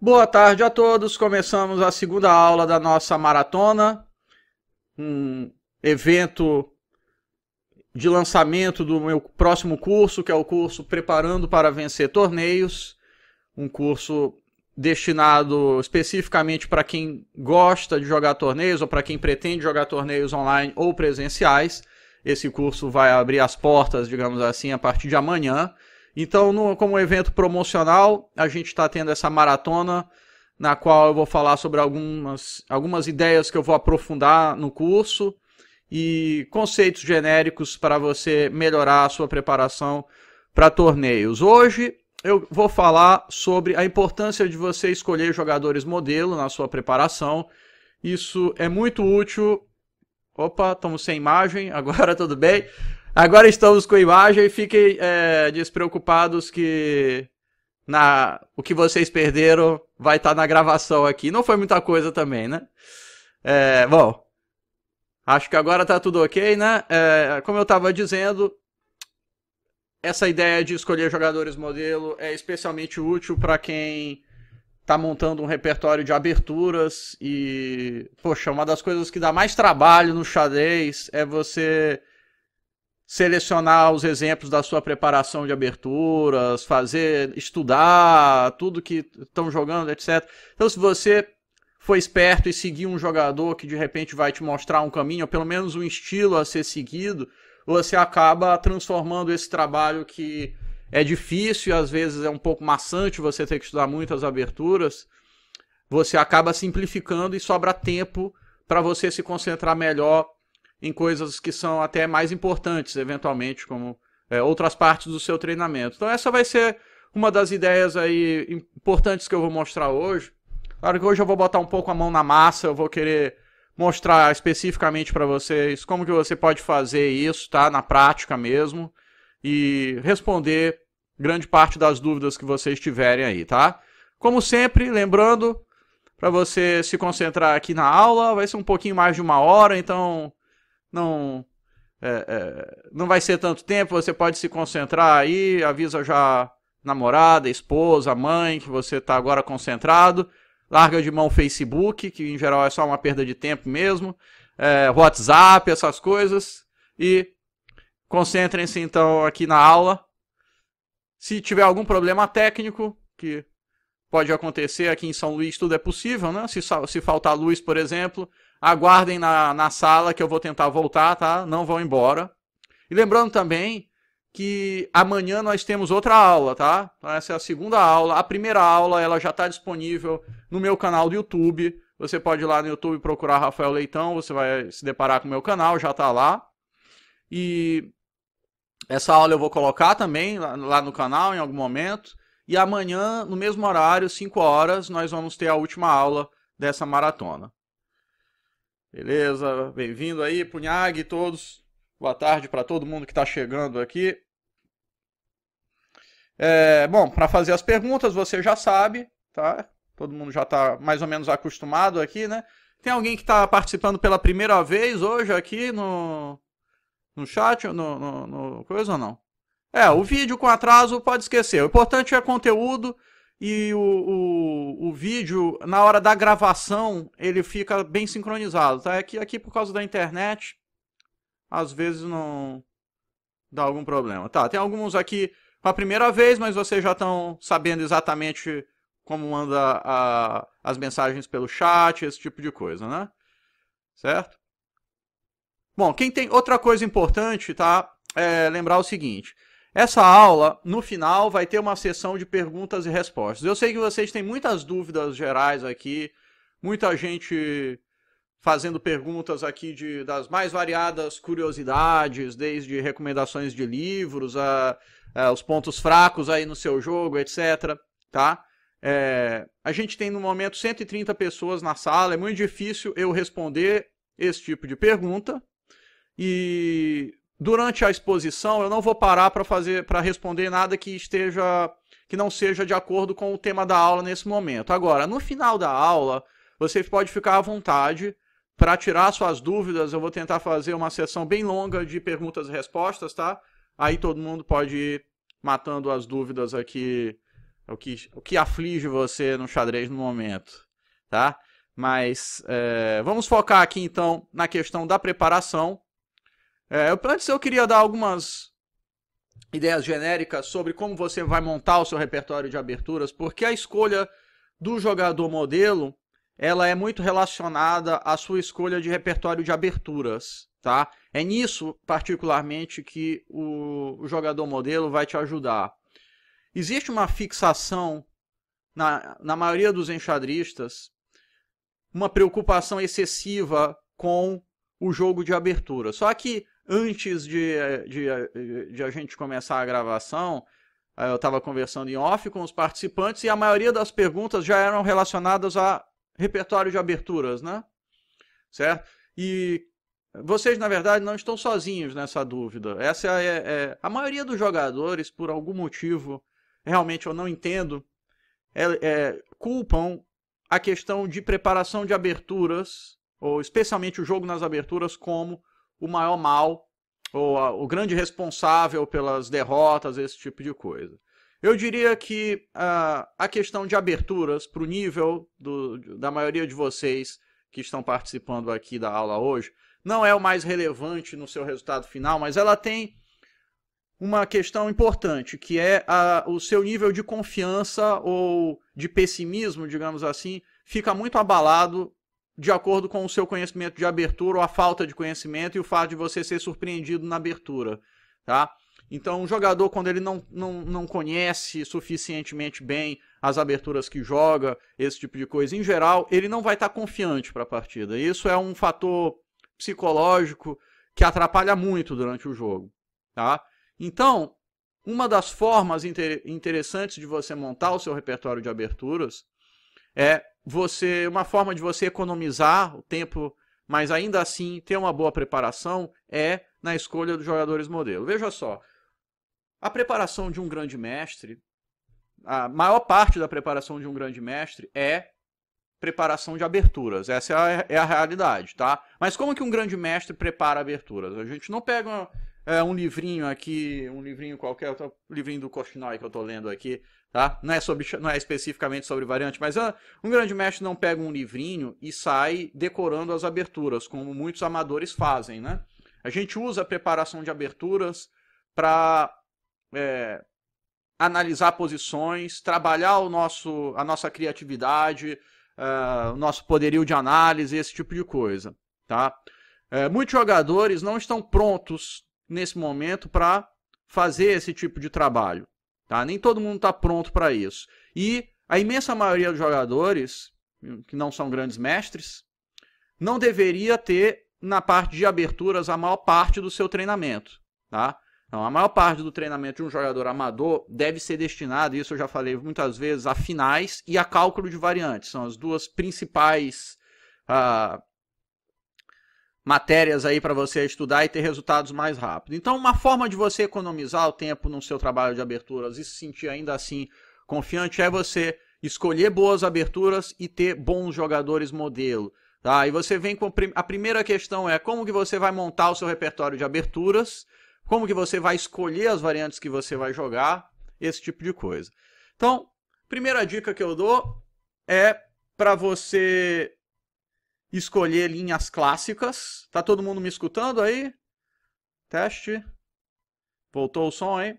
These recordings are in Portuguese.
Boa tarde a todos. Começamos a segunda aula da nossa maratona, um evento de lançamento do meu próximo curso, que é o curso Preparando para Vencer Torneios, um curso destinado especificamente para quem gosta de jogar torneios ou para quem pretende jogar torneios online ou presenciais. Esse curso vai abrir as portas, digamos assim, a partir de amanhã. Então, no, como evento promocional, a gente está tendo essa maratona na qual eu vou falar sobre algumas, algumas ideias que eu vou aprofundar no curso e conceitos genéricos para você melhorar a sua preparação para torneios. Hoje eu vou falar sobre a importância de você escolher jogadores modelo na sua preparação. Isso é muito útil. Opa, estamos sem imagem, agora tudo bem. Agora estamos com a imagem, fiquem é, despreocupados que na o que vocês perderam vai estar tá na gravação aqui. Não foi muita coisa também, né? É, bom, acho que agora tá tudo ok, né? É, como eu estava dizendo, essa ideia de escolher jogadores modelo é especialmente útil para quem tá montando um repertório de aberturas e poxa, uma das coisas que dá mais trabalho no xadrez é você selecionar os exemplos da sua preparação de aberturas, fazer, estudar tudo que estão jogando, etc. Então, se você for esperto e seguir um jogador que de repente vai te mostrar um caminho, ou pelo menos um estilo a ser seguido, você acaba transformando esse trabalho que é difícil e às vezes é um pouco maçante você ter que estudar muitas aberturas, você acaba simplificando e sobra tempo para você se concentrar melhor em coisas que são até mais importantes, eventualmente, como é, outras partes do seu treinamento. Então, essa vai ser uma das ideias aí importantes que eu vou mostrar hoje. Claro que hoje eu vou botar um pouco a mão na massa, eu vou querer mostrar especificamente para vocês como que você pode fazer isso, tá? Na prática mesmo e responder grande parte das dúvidas que vocês tiverem aí, tá? Como sempre, lembrando para você se concentrar aqui na aula, vai ser um pouquinho mais de uma hora, então não é, é, não vai ser tanto tempo, você pode se concentrar aí, avisa já namorada, esposa, mãe, que você está agora concentrado, larga de mão o Facebook, que em geral é só uma perda de tempo mesmo, é, WhatsApp, essas coisas, e concentrem-se então aqui na aula. Se tiver algum problema técnico, que pode acontecer aqui em São Luís, tudo é possível, né? Se, se faltar luz, por exemplo, Aguardem na, na sala que eu vou tentar voltar, tá? Não vão embora. E lembrando também que amanhã nós temos outra aula, tá? Então, essa é a segunda aula. A primeira aula ela já está disponível no meu canal do YouTube. Você pode ir lá no YouTube procurar Rafael Leitão, você vai se deparar com o meu canal, já está lá. E essa aula eu vou colocar também lá no canal em algum momento. E amanhã, no mesmo horário, 5 horas, nós vamos ter a última aula dessa maratona. Beleza? Bem-vindo aí, Punhag, todos. Boa tarde para todo mundo que está chegando aqui. É, bom, para fazer as perguntas, você já sabe, tá? Todo mundo já está mais ou menos acostumado aqui, né? Tem alguém que está participando pela primeira vez hoje aqui no, no chat, no, no, no coisa ou não? É, o vídeo com atraso pode esquecer. O importante é conteúdo e o, o, o, vídeo, na hora da gravação, ele fica bem sincronizado, tá? Aqui, é aqui por causa da internet, às vezes não dá algum problema. Tá, tem alguns aqui a primeira vez, mas vocês já estão sabendo exatamente como manda a, as mensagens pelo chat, esse tipo de coisa, né? Certo? Bom, quem tem outra coisa importante, tá? É lembrar o seguinte. Essa aula, no final, vai ter uma sessão de perguntas e respostas. Eu sei que vocês têm muitas dúvidas gerais aqui, muita gente fazendo perguntas aqui de, das mais variadas curiosidades, desde recomendações de livros, a, a, os pontos fracos aí no seu jogo, etc. Tá? É, a gente tem no momento 130 pessoas na sala, é muito difícil eu responder esse tipo de pergunta. E durante a exposição eu não vou parar para fazer para responder nada que esteja que não seja de acordo com o tema da aula nesse momento. Agora, no final da aula, você pode ficar à vontade para tirar suas dúvidas. Eu vou tentar fazer uma sessão bem longa de perguntas e respostas, tá? Aí todo mundo pode ir matando as dúvidas aqui, o que, o que aflige você no xadrez no momento, tá? Mas é, vamos focar aqui então na questão da preparação é, eu, antes eu queria dar algumas ideias genéricas sobre como você vai montar o seu repertório de aberturas, porque a escolha do jogador modelo ela é muito relacionada à sua escolha de repertório de aberturas, tá? É nisso particularmente que o, o jogador modelo vai te ajudar. Existe uma fixação na, na maioria dos enxadristas, uma preocupação excessiva com o jogo de abertura. Só que antes de, de, de a gente começar a gravação, eh, eu estava conversando em off com os participantes e a maioria das perguntas já eram relacionadas a repertório de aberturas, né? Certo? E vocês, na verdade, não estão sozinhos nessa dúvida. Essa é, é a maioria dos jogadores, por algum motivo, realmente eu não entendo, é, é, culpam a questão de preparação de aberturas, ou especialmente o jogo nas aberturas, como o maior mal, ou a, o grande responsável pelas derrotas, esse tipo de coisa. Eu diria que uh, a questão de aberturas para o nível do, da maioria de vocês que estão participando aqui da aula hoje não é o mais relevante no seu resultado final, mas ela tem uma questão importante, que é a, ah, o seu nível de confiança ou de pessimismo, digamos assim, fica muito abalado de acordo com o seu conhecimento de abertura ou a falta de conhecimento e o fato de você ser surpreendido na abertura, tá? Então, o jogador, quando ele não, não, não conhece suficientemente bem as aberturas que joga, esse tipo de coisa, em geral, ele não vai estar tá confiante para a partida. Isso é um fator psicológico que atrapalha muito durante o jogo, tá? Então, uma das formas inter interessantes de você montar o seu repertório de aberturas é você uma forma de você economizar o tempo, mas ainda assim ter uma boa preparação é na escolha dos jogadores modelo. Veja só, a preparação de um grande mestre, a maior parte da preparação de um grande mestre é preparação de aberturas. Essa é a, é a realidade, tá? Mas como que um grande mestre prepara aberturas? A gente não pega uma, é, um livrinho aqui, um livrinho qualquer, o livrinho do Kostinai que eu tô lendo aqui, tá? Não é, sobre, não é especificamente sobre variante, mas ah, um grande mestre não pega um livrinho e sai decorando as aberturas, como muitos amadores fazem, né? A gente usa a preparação de aberturas para é, analisar posições, trabalhar o nosso, a nossa criatividade, é, o nosso poderio de análise, esse tipo de coisa, tá? É, muitos jogadores não estão prontos nesse momento para fazer esse tipo de trabalho. Tá? Nem todo mundo está pronto para isso. E a imensa maioria dos jogadores, que não são grandes mestres, não deveria ter na parte de aberturas a maior parte do seu treinamento. Tá? Então, a maior parte do treinamento de um jogador amador deve ser destinado, isso eu já falei muitas vezes, a finais e a cálculo de variantes. São as duas principais ah, matérias aí para você estudar e ter resultados mais rápido. Então, uma forma de você economizar o tempo no seu trabalho de aberturas e se sentir ainda assim confiante é você escolher boas aberturas e ter bons jogadores modelo. Tá? E você vem com a primeira questão é como que você vai montar o seu repertório de aberturas, como que você vai escolher as variantes que você vai jogar, esse tipo de coisa. Então, primeira dica que eu dou é para você escolher linhas clássicas. Tá todo mundo me escutando aí? Teste. Voltou o som aí?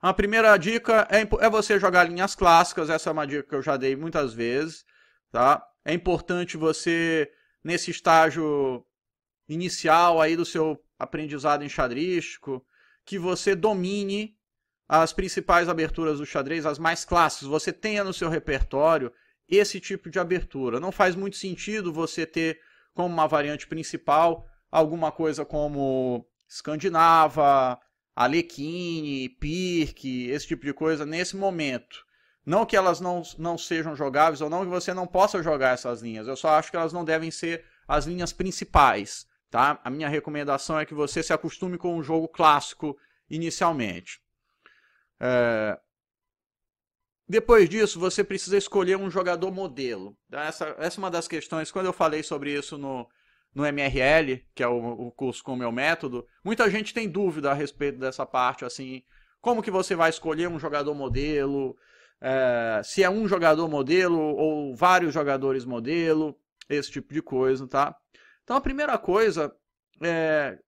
A primeira dica é, é você jogar linhas clássicas. Essa é uma dica que eu já dei muitas vezes. Tá? É importante você, nesse estágio inicial aí do seu aprendizado em xadrístico, que você domine as principais aberturas do xadrez, as mais clássicas. Você tenha no seu repertório esse tipo de abertura. Não faz muito sentido você ter como uma variante principal alguma coisa como Escandinava, Alequine, Pirk, esse tipo de coisa nesse momento. Não que elas não, não sejam jogáveis ou não que você não possa jogar essas linhas. Eu só acho que elas não devem ser as linhas principais, tá? A minha recomendação é que você se acostume com um jogo clássico inicialmente. É... Depois disso, você precisa escolher um jogador modelo. Então, essa, essa é uma das questões, quando eu falei sobre isso no, no MRL, que é o, o curso com o meu método, muita gente tem dúvida a respeito dessa parte, assim, como que você vai escolher um jogador modelo, é, se é um jogador modelo ou vários jogadores modelo, esse tipo de coisa, tá? Então a primeira coisa, é,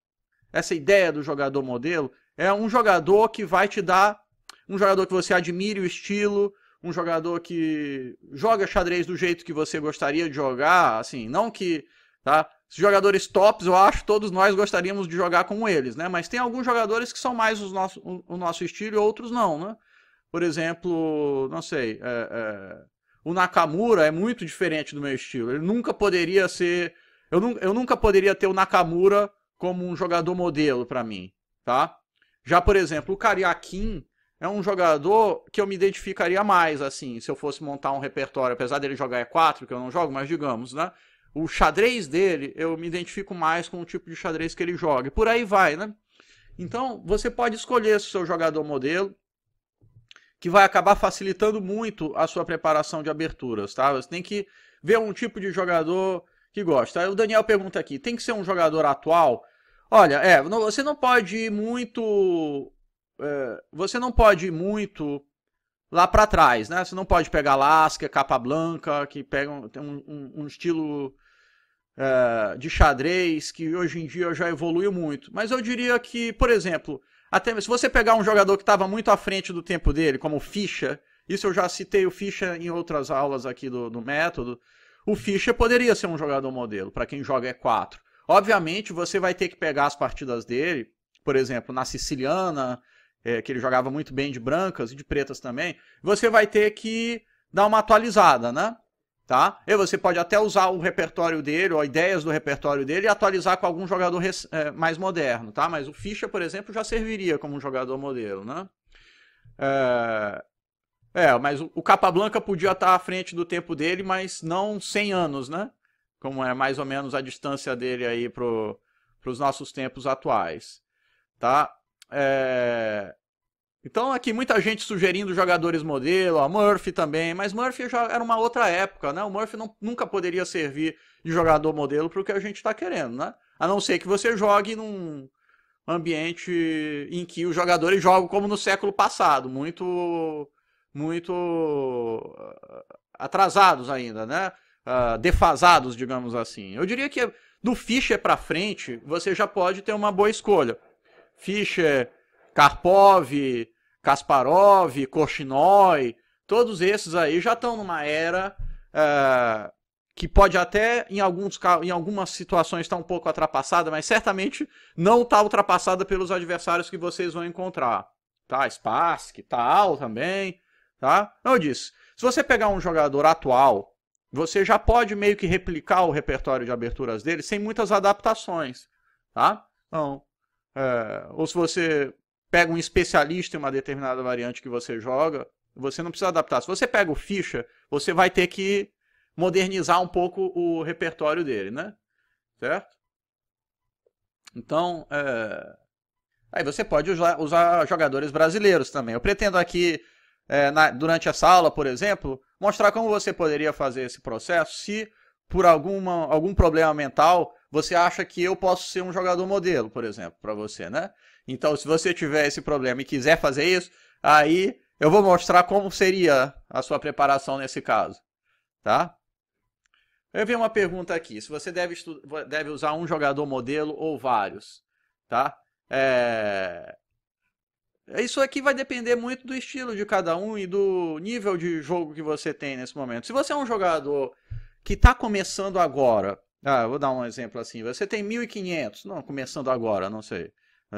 essa ideia do jogador modelo, é um jogador que vai te dar um jogador que você admire o estilo, um jogador que joga xadrez do jeito que você gostaria de jogar, assim, não que, tá? Os jogadores tops, eu acho, todos nós gostaríamos de jogar como eles, né? Mas tem alguns jogadores que são mais os nosso, o nosso estilo e outros não, né? Por exemplo, não sei, é, é, o Nakamura é muito diferente do meu estilo. Ele nunca poderia ser, eu, nu, eu nunca poderia ter o Nakamura como um jogador modelo para mim, tá? Já, por exemplo, o Kariakin, é um jogador que eu me identificaria mais, assim, se eu fosse montar um repertório, apesar dele jogar E4, que eu não jogo, mas digamos, né? O xadrez dele, eu me identifico mais com o tipo de xadrez que ele joga. E por aí vai, né? Então, você pode escolher seu jogador modelo, que vai acabar facilitando muito a sua preparação de aberturas, tá? Você tem que ver um tipo de jogador que gosta. O Daniel pergunta aqui: tem que ser um jogador atual? Olha, é, você não pode ir muito é, você não pode ir muito lá para trás, né? Você não pode pegar Alaska, Capa Blanca, que pegam tem um, um, estilo é, de xadrez que hoje em dia já evoluiu muito. Mas eu diria que, por exemplo, até se você pegar um jogador que estava muito à frente do tempo dele, como o Fischer, isso eu já citei o Fischer em outras aulas aqui do, do método. O Fischer poderia ser um jogador modelo para quem joga E4. Obviamente, você vai ter que pegar as partidas dele, por exemplo, na siciliana, é, que ele jogava muito bem de brancas e de pretas também, você vai ter que dar uma atualizada, né? Tá? E você pode até usar o repertório dele, ou ideias do repertório dele, e atualizar com algum jogador é, mais moderno, tá? Mas o Ficha, por exemplo, já serviria como um jogador modelo, né? É... É, mas o Capablanca podia estar à frente do tempo dele, mas não 100 anos, né? Como é mais ou menos a distância dele aí para os nossos tempos atuais, tá? É... Então, aqui muita gente sugerindo jogadores modelo, a Murphy também, mas Murphy já era uma outra época, né? O Murphy não, nunca poderia servir de jogador modelo para o que a gente está querendo, né? A não ser que você jogue num ambiente em que os jogadores jogam como no século passado, muito, muito ah, atrasados ainda, né? Uh, defasados, digamos assim. Eu diria que do Fischer para frente, você já pode ter uma boa escolha. Fischer, Karpov, Kasparov, Korchinoi, todos esses aí já estão numa era uh, que pode até, em, alguns, em algumas situações, estar tá um pouco ultrapassada, mas certamente não está ultrapassada pelos adversários que vocês vão encontrar. Tá? Sparsky, tal tá também. Tá? Não disse. Se você pegar um jogador atual, você já pode meio que replicar o repertório de aberturas dele sem muitas adaptações. Tá? Então, Uh, ou se você pega um especialista em uma determinada variante que você joga, você não precisa adaptar. Se você pega o ficha, você vai ter que modernizar um pouco o repertório dele, né? Certo? Então, é... aí você pode usar, usar, jogadores brasileiros também. Eu pretendo aqui, é, na, durante essa aula, por exemplo, mostrar como você poderia fazer esse processo se por alguma, algum problema mental, você acha que eu posso ser um jogador modelo, por exemplo, para você, né? Então, se você tiver esse problema e quiser fazer isso, aí eu vou mostrar como seria a sua preparação nesse caso, tá? Eu vi uma pergunta aqui, se você deve, deve usar um jogador modelo ou vários, tá? É... Isso aqui vai depender muito do estilo de cada um e do nível de jogo que você tem nesse momento. Se você é um jogador que está começando agora. Ah, vou dar um exemplo assim. Você tem 1.500, não, começando agora, não sei.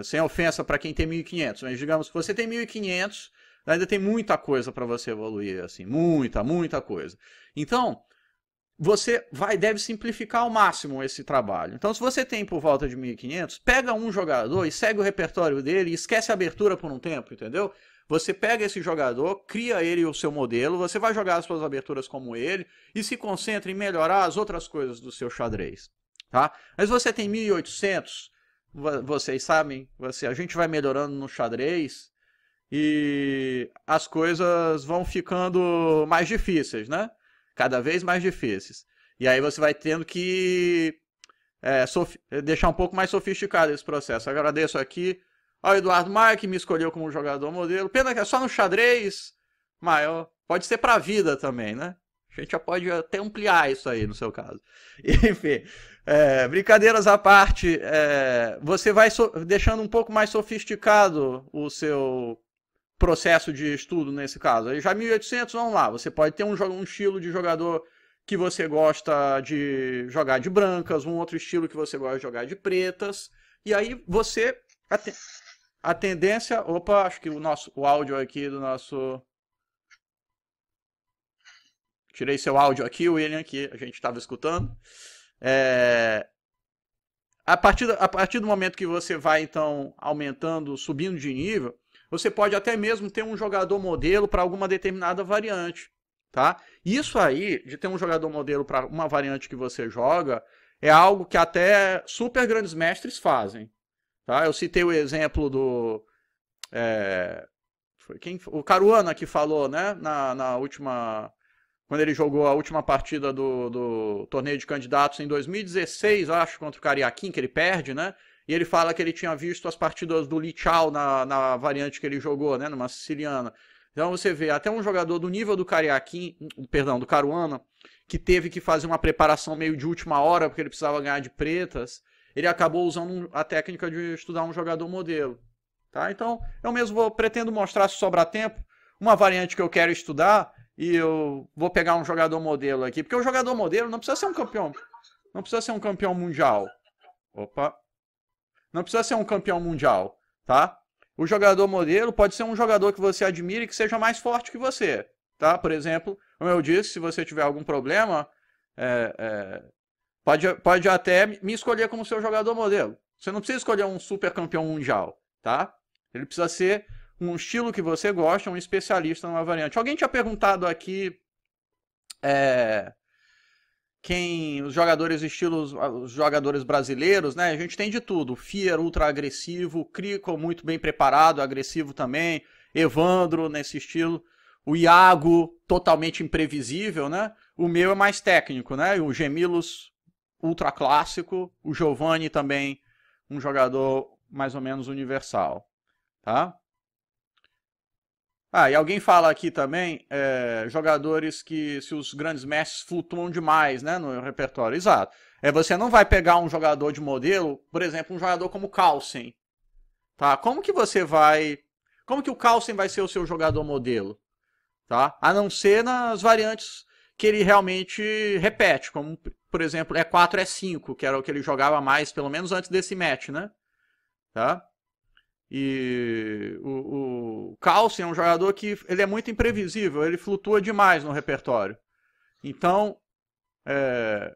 Sem ofensa para quem tem 1.500, mas digamos que você tem 1.500, ainda tem muita coisa para você evoluir, assim, muita, muita coisa. Então, você vai deve simplificar ao máximo esse trabalho. Então, se você tem por volta de 1.500, pega um jogador e segue o repertório dele e esquece a abertura por um tempo, entendeu? Você pega esse jogador, cria ele o seu modelo, você vai jogar as suas aberturas como ele e se concentra em melhorar as outras coisas do seu xadrez, tá? Mas você tem 1800, vocês sabem, você, a gente vai melhorando no xadrez e as coisas vão ficando mais difíceis, né? Cada vez mais difíceis. E aí você vai tendo que é, deixar um pouco mais sofisticado esse processo. Agradeço aqui Ó, o Eduardo Marque me escolheu como jogador modelo. Pena que é só no xadrez, mas pode ser pra vida também, né? A gente já pode até ampliar isso aí no seu caso. Enfim, é, brincadeiras à parte, é, você vai so deixando um pouco mais sofisticado o seu processo de estudo nesse caso. Aí já 1800, vamos lá, você pode ter um, um estilo de jogador que você gosta de jogar de brancas, um outro estilo que você gosta de jogar de pretas, e aí você até a tendência. Opa, acho que o nosso o áudio aqui do nosso. Tirei seu áudio aqui, William, que a gente estava escutando. É, a, partir, a partir do momento que você vai, então, aumentando, subindo de nível, você pode até mesmo ter um jogador modelo para alguma determinada variante. Tá? Isso aí, de ter um jogador modelo para uma variante que você joga, é algo que até super grandes mestres fazem. Tá? Eu citei o exemplo do. É, foi quem, o Caruana que falou, né? Na, na última. Quando ele jogou a última partida do, do torneio de candidatos em 2016, acho, contra o Cariaquim, que ele perde, né? E ele fala que ele tinha visto as partidas do Lichau na, na variante que ele jogou, né? Numa siciliana. Então você vê, até um jogador do nível do Cariaquim, perdão, do Caruana, que teve que fazer uma preparação meio de última hora, porque ele precisava ganhar de pretas ele acabou usando a técnica de estudar um jogador modelo. Tá? Então, eu mesmo vou, pretendo mostrar, se sobrar tempo, uma variante que eu quero estudar e eu vou pegar um jogador modelo aqui. Porque o jogador modelo não precisa ser um campeão. Não precisa ser um campeão mundial. Opa. Não precisa ser um campeão mundial, tá? O jogador modelo pode ser um jogador que você admire e que seja mais forte que você, tá? Por exemplo, como eu disse, se você tiver algum problema, é, é Pode, pode até me escolher como seu jogador modelo. Você não precisa escolher um super campeão mundial, tá? Ele precisa ser um estilo que você gosta, um especialista numa variante. Alguém tinha perguntado aqui é, quem os jogadores estilos, os jogadores brasileiros, né? A gente tem de tudo. Fier ultra agressivo, Crico muito bem preparado, agressivo também, Evandro nesse estilo, o Iago totalmente imprevisível, né? O meu é mais técnico, né? O Gemilos ultra clássico, o Giovani também um jogador mais ou menos universal, tá? Ah, e alguém fala aqui também é, jogadores que se os grandes mestres flutuam demais, né, no repertório. Exato. É você não vai pegar um jogador de modelo, por exemplo, um jogador como Carlsen, tá? Como que você vai, como que o Carlsen vai ser o seu jogador modelo, tá? A não ser nas variantes que ele realmente repete, como por exemplo, é 4 E5, é que era o que ele jogava mais, pelo menos antes desse match, né? Tá? E o, o Carlsen é um jogador que ele é muito imprevisível, ele flutua demais no repertório. Então, é,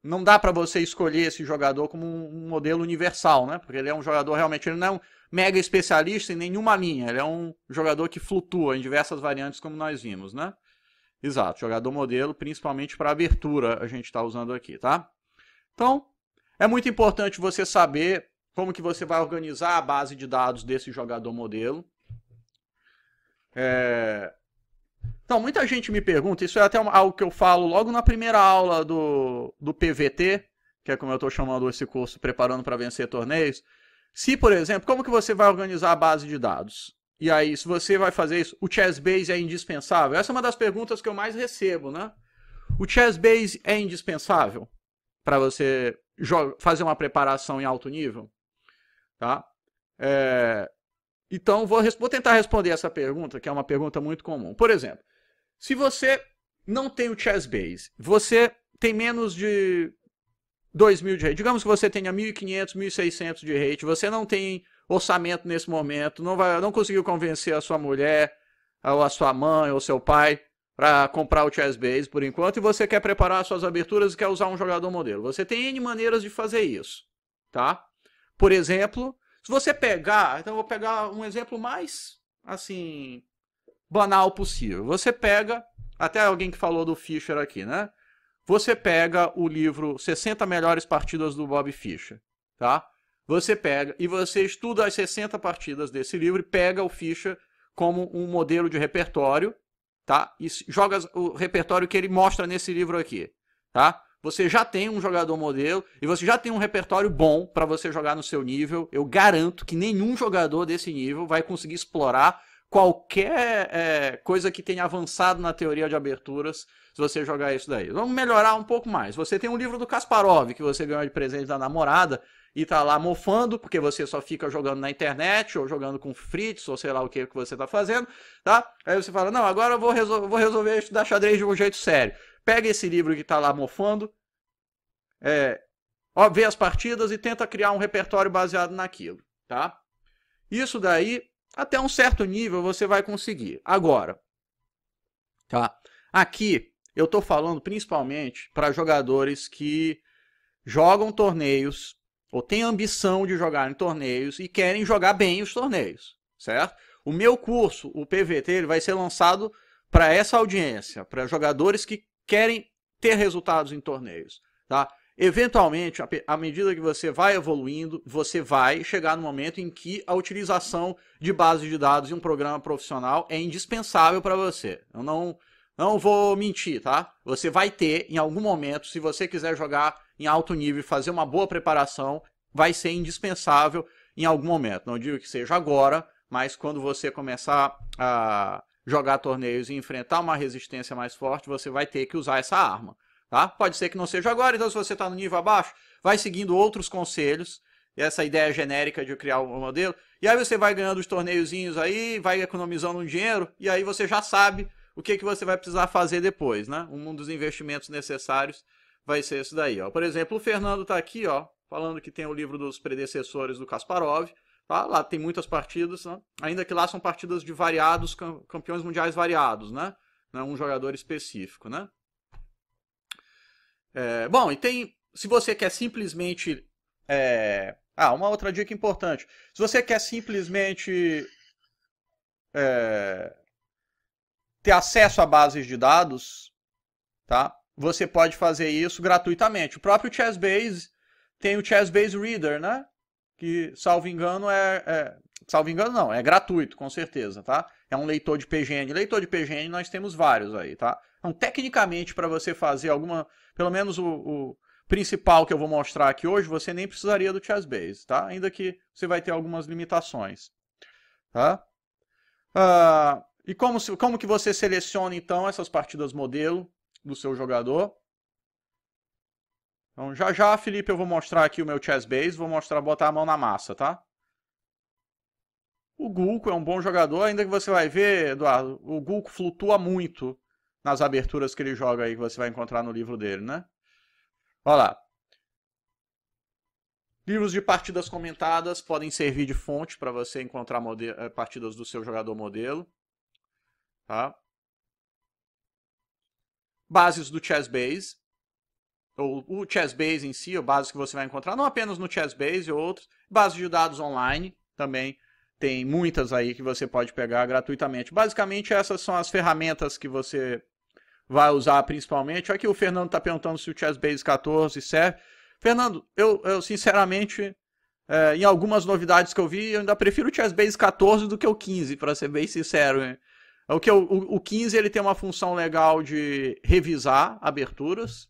não dá para você escolher esse jogador como um, modelo universal, né? Porque ele é um jogador realmente, ele não é um mega especialista em nenhuma linha, ele é um jogador que flutua em diversas variantes, como nós vimos, né? Exato, jogador modelo, principalmente para abertura a gente está usando aqui, tá? Então, é muito importante você saber como que você vai organizar a base de dados desse jogador modelo. É... Então, muita gente me pergunta, isso é até algo que eu falo logo na primeira aula do, do PVT, que é como eu estou chamando esse curso Preparando para Vencer Torneios, se, por exemplo, como que você vai organizar a base de dados? E aí, se você vai fazer isso, o chess base é indispensável? Essa é uma das perguntas que eu mais recebo, né? O chess base é indispensável para você fazer uma preparação em alto nível, tá? É... Então vou, vou tentar responder essa pergunta, que é uma pergunta muito comum. Por exemplo, se você não tem o chess base, você tem menos de 2 mil de rate. Digamos que você tenha 1.500, 1.600 de rate, você não tem orçamento nesse momento, não, vai, não conseguiu convencer a sua mulher, ou a sua mãe, ou seu pai para comprar o Chess Base por enquanto, e você quer preparar suas aberturas e quer usar um jogador modelo. Você tem N maneiras de fazer isso, tá? Por exemplo, se você pegar, então eu vou pegar um exemplo mais, assim, banal possível. Você pega, até alguém que falou do Fischer aqui, né? Você pega o livro 60 Melhores Partidas do Bob Fischer, tá? Você pega e você estuda as 60 partidas desse livro e pega o ficha como um modelo de repertório, tá? E joga o repertório que ele mostra nesse livro aqui, tá? Você já tem um jogador modelo e você já tem um repertório bom para você jogar no seu nível. Eu garanto que nenhum jogador desse nível vai conseguir explorar qualquer é, coisa que tenha avançado na teoria de aberturas se você jogar isso daí. Vamos melhorar um pouco mais. Você tem um livro do Kasparov que você ganhou de presente da namorada e tá lá mofando, porque você só fica jogando na internet, ou jogando com frites ou sei lá o que que você tá fazendo, tá? Aí você fala, não, agora eu vou, resol vou resolver estudar xadrez de um jeito sério. Pega esse livro que tá lá mofando, é, ó, vê as partidas e tenta criar um repertório baseado naquilo, tá? Isso daí, até um certo nível, você vai conseguir. Agora, tá? Aqui, eu tô falando principalmente para jogadores que jogam torneios ou têm ambição de jogar em torneios e querem jogar bem os torneios, certo? O meu curso, o PVT, ele vai ser lançado para essa audiência, para jogadores que querem ter resultados em torneios, tá? Eventualmente, à medida que você vai evoluindo, você vai chegar no momento em que a utilização de bases de dados e um programa profissional é indispensável para você. Eu não não vou mentir, tá? Você vai ter, em algum momento, se você quiser jogar em alto nível e fazer uma boa preparação, vai ser indispensável em algum momento. Não digo que seja agora, mas quando você começar a jogar torneios e enfrentar uma resistência mais forte, você vai ter que usar essa arma, tá? Pode ser que não seja agora, então se você está no nível abaixo, vai seguindo outros conselhos, essa ideia genérica de criar um modelo, e aí você vai ganhando os torneiozinhos aí, vai economizando um dinheiro, e aí você já sabe o que, é que você vai precisar fazer depois, né? Um dos investimentos necessários vai ser isso daí, ó. Por exemplo, o Fernando está aqui, ó, falando que tem o livro dos predecessores do Kasparov, tá? Lá tem muitas partidas, né? ainda que lá são partidas de variados, campeões mundiais variados, né? Não é um jogador específico, né? É, bom, e tem, se você quer simplesmente, é... ah, uma outra dica importante, se você quer simplesmente é ter acesso a bases de dados, tá? Você pode fazer isso gratuitamente. O próprio ChessBase tem o ChessBase Reader, né? Que, salvo engano, é, é, Salvo engano, não. É gratuito, com certeza, tá? É um leitor de PGN. Leitor de PGN nós temos vários aí, tá? Então, tecnicamente, para você fazer alguma... Pelo menos o, o, principal que eu vou mostrar aqui hoje, você nem precisaria do ChessBase, tá? Ainda que você vai ter algumas limitações, tá? Uh, e como, como que você seleciona, então, essas partidas modelo do seu jogador? Então, já já, Felipe, eu vou mostrar aqui o meu chess base, vou mostrar botar a mão na massa, tá? O Gulko é um bom jogador, ainda que você vai ver, Eduardo, o Gulko flutua muito nas aberturas que ele joga aí, que você vai encontrar no livro dele, né? Olha lá. Livros de partidas comentadas podem servir de fonte para você encontrar eh, partidas do seu jogador modelo. Tá? Bases do ChessBase, ou o ChessBase em si, a bases que você vai encontrar, não apenas no ChessBase e outros, bases de dados online também tem muitas aí que você pode pegar gratuitamente. Basicamente essas são as ferramentas que você vai usar principalmente. Aqui o Fernando está perguntando se o ChessBase 14 serve. Fernando, eu, eu sinceramente, é, em algumas novidades que eu vi, eu ainda prefiro o ChessBase 14 do que o 15, para ser bem sincero. Hein? É o, que é o, o 15 ele tem uma função legal de revisar aberturas,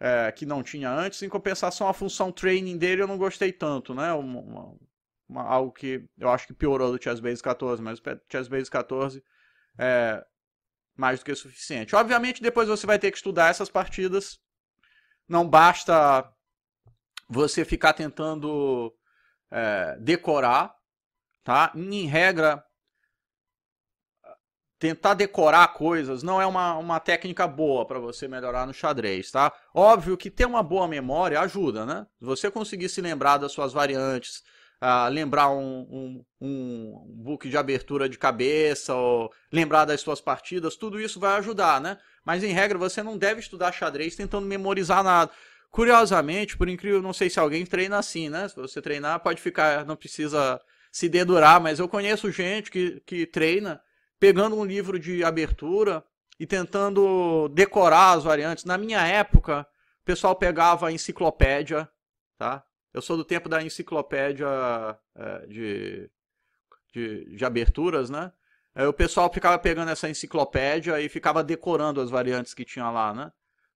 é, que não tinha antes. Em compensação, a função training dele eu não gostei tanto, né? Uma, uma, uma, algo que eu acho que piorou do chessbase 14, mas o Chessbase 14 é mais do que suficiente. Obviamente, depois você vai ter que estudar essas partidas. Não basta você ficar tentando é, decorar, tá? Em regra, tentar decorar coisas não é uma, uma técnica boa para você melhorar no xadrez, tá? Óbvio que ter uma boa memória ajuda, né? você conseguir se lembrar das suas variantes, ah, lembrar um, um, um book de abertura de cabeça, ou lembrar das suas partidas, tudo isso vai ajudar, né? Mas em regra você não deve estudar xadrez tentando memorizar nada. Curiosamente, por incrível, não sei se alguém treina assim, né? Se você treinar, pode ficar, não precisa se dedurar, mas eu conheço gente que, que treina pegando um livro de abertura e tentando decorar as variantes. Na minha época, o pessoal pegava a enciclopédia, tá? Eu sou do tempo da enciclopédia é, de, de, de, aberturas, né? Aí o pessoal ficava pegando essa enciclopédia e ficava decorando as variantes que tinha lá, né?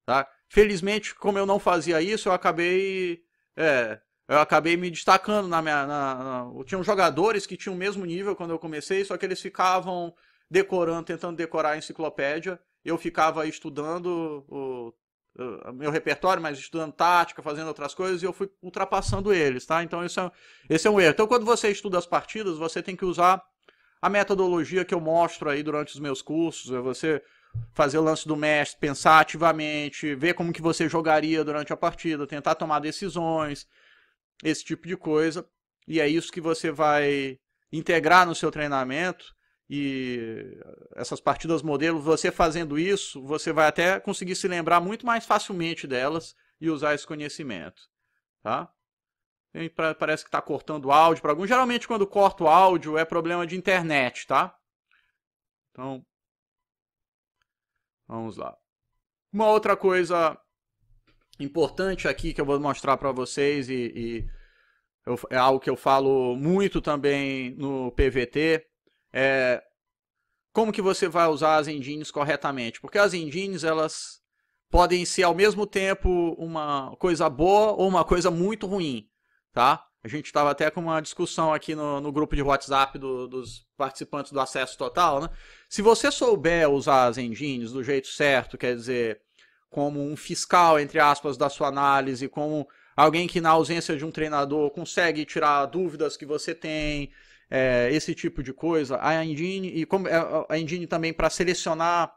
Tá? Felizmente, como eu não fazia isso, eu acabei é, eu acabei me destacando na minha. Na, na... Tinham jogadores que tinham o mesmo nível quando eu comecei, só que eles ficavam decorando, tentando decorar a enciclopédia. Eu ficava estudando o, o, meu repertório, mas estudando tática, fazendo outras coisas, e eu fui ultrapassando eles, tá? Então isso é, esse é um erro. Então quando você estuda as partidas, você tem que usar a metodologia que eu mostro aí durante os meus cursos, é você fazer o lance do mestre, pensar ativamente, ver como que você jogaria durante a partida, tentar tomar decisões, esse tipo de coisa. E é isso que você vai integrar no seu treinamento e essas partidas modelo, você fazendo isso, você vai até conseguir se lembrar muito mais facilmente delas e usar esse conhecimento, tá? E pra, parece que está cortando áudio para algum. Geralmente quando corto áudio é problema de internet, tá? Então, vamos lá. Uma outra coisa importante aqui que eu vou mostrar para vocês e, e eu, é algo que eu falo muito também no PVT é, como que você vai usar as engines corretamente? Porque as engines, elas podem ser ao mesmo tempo uma coisa boa ou uma coisa muito ruim, tá? A gente estava até com uma discussão aqui no, no grupo de WhatsApp do, dos participantes do Acesso Total, né? Se você souber usar as engines do jeito certo, quer dizer, como um fiscal, entre aspas, da sua análise, como alguém que na ausência de um treinador consegue tirar dúvidas que você tem, é, esse tipo de coisa. A engine, e como, é, a engine também para selecionar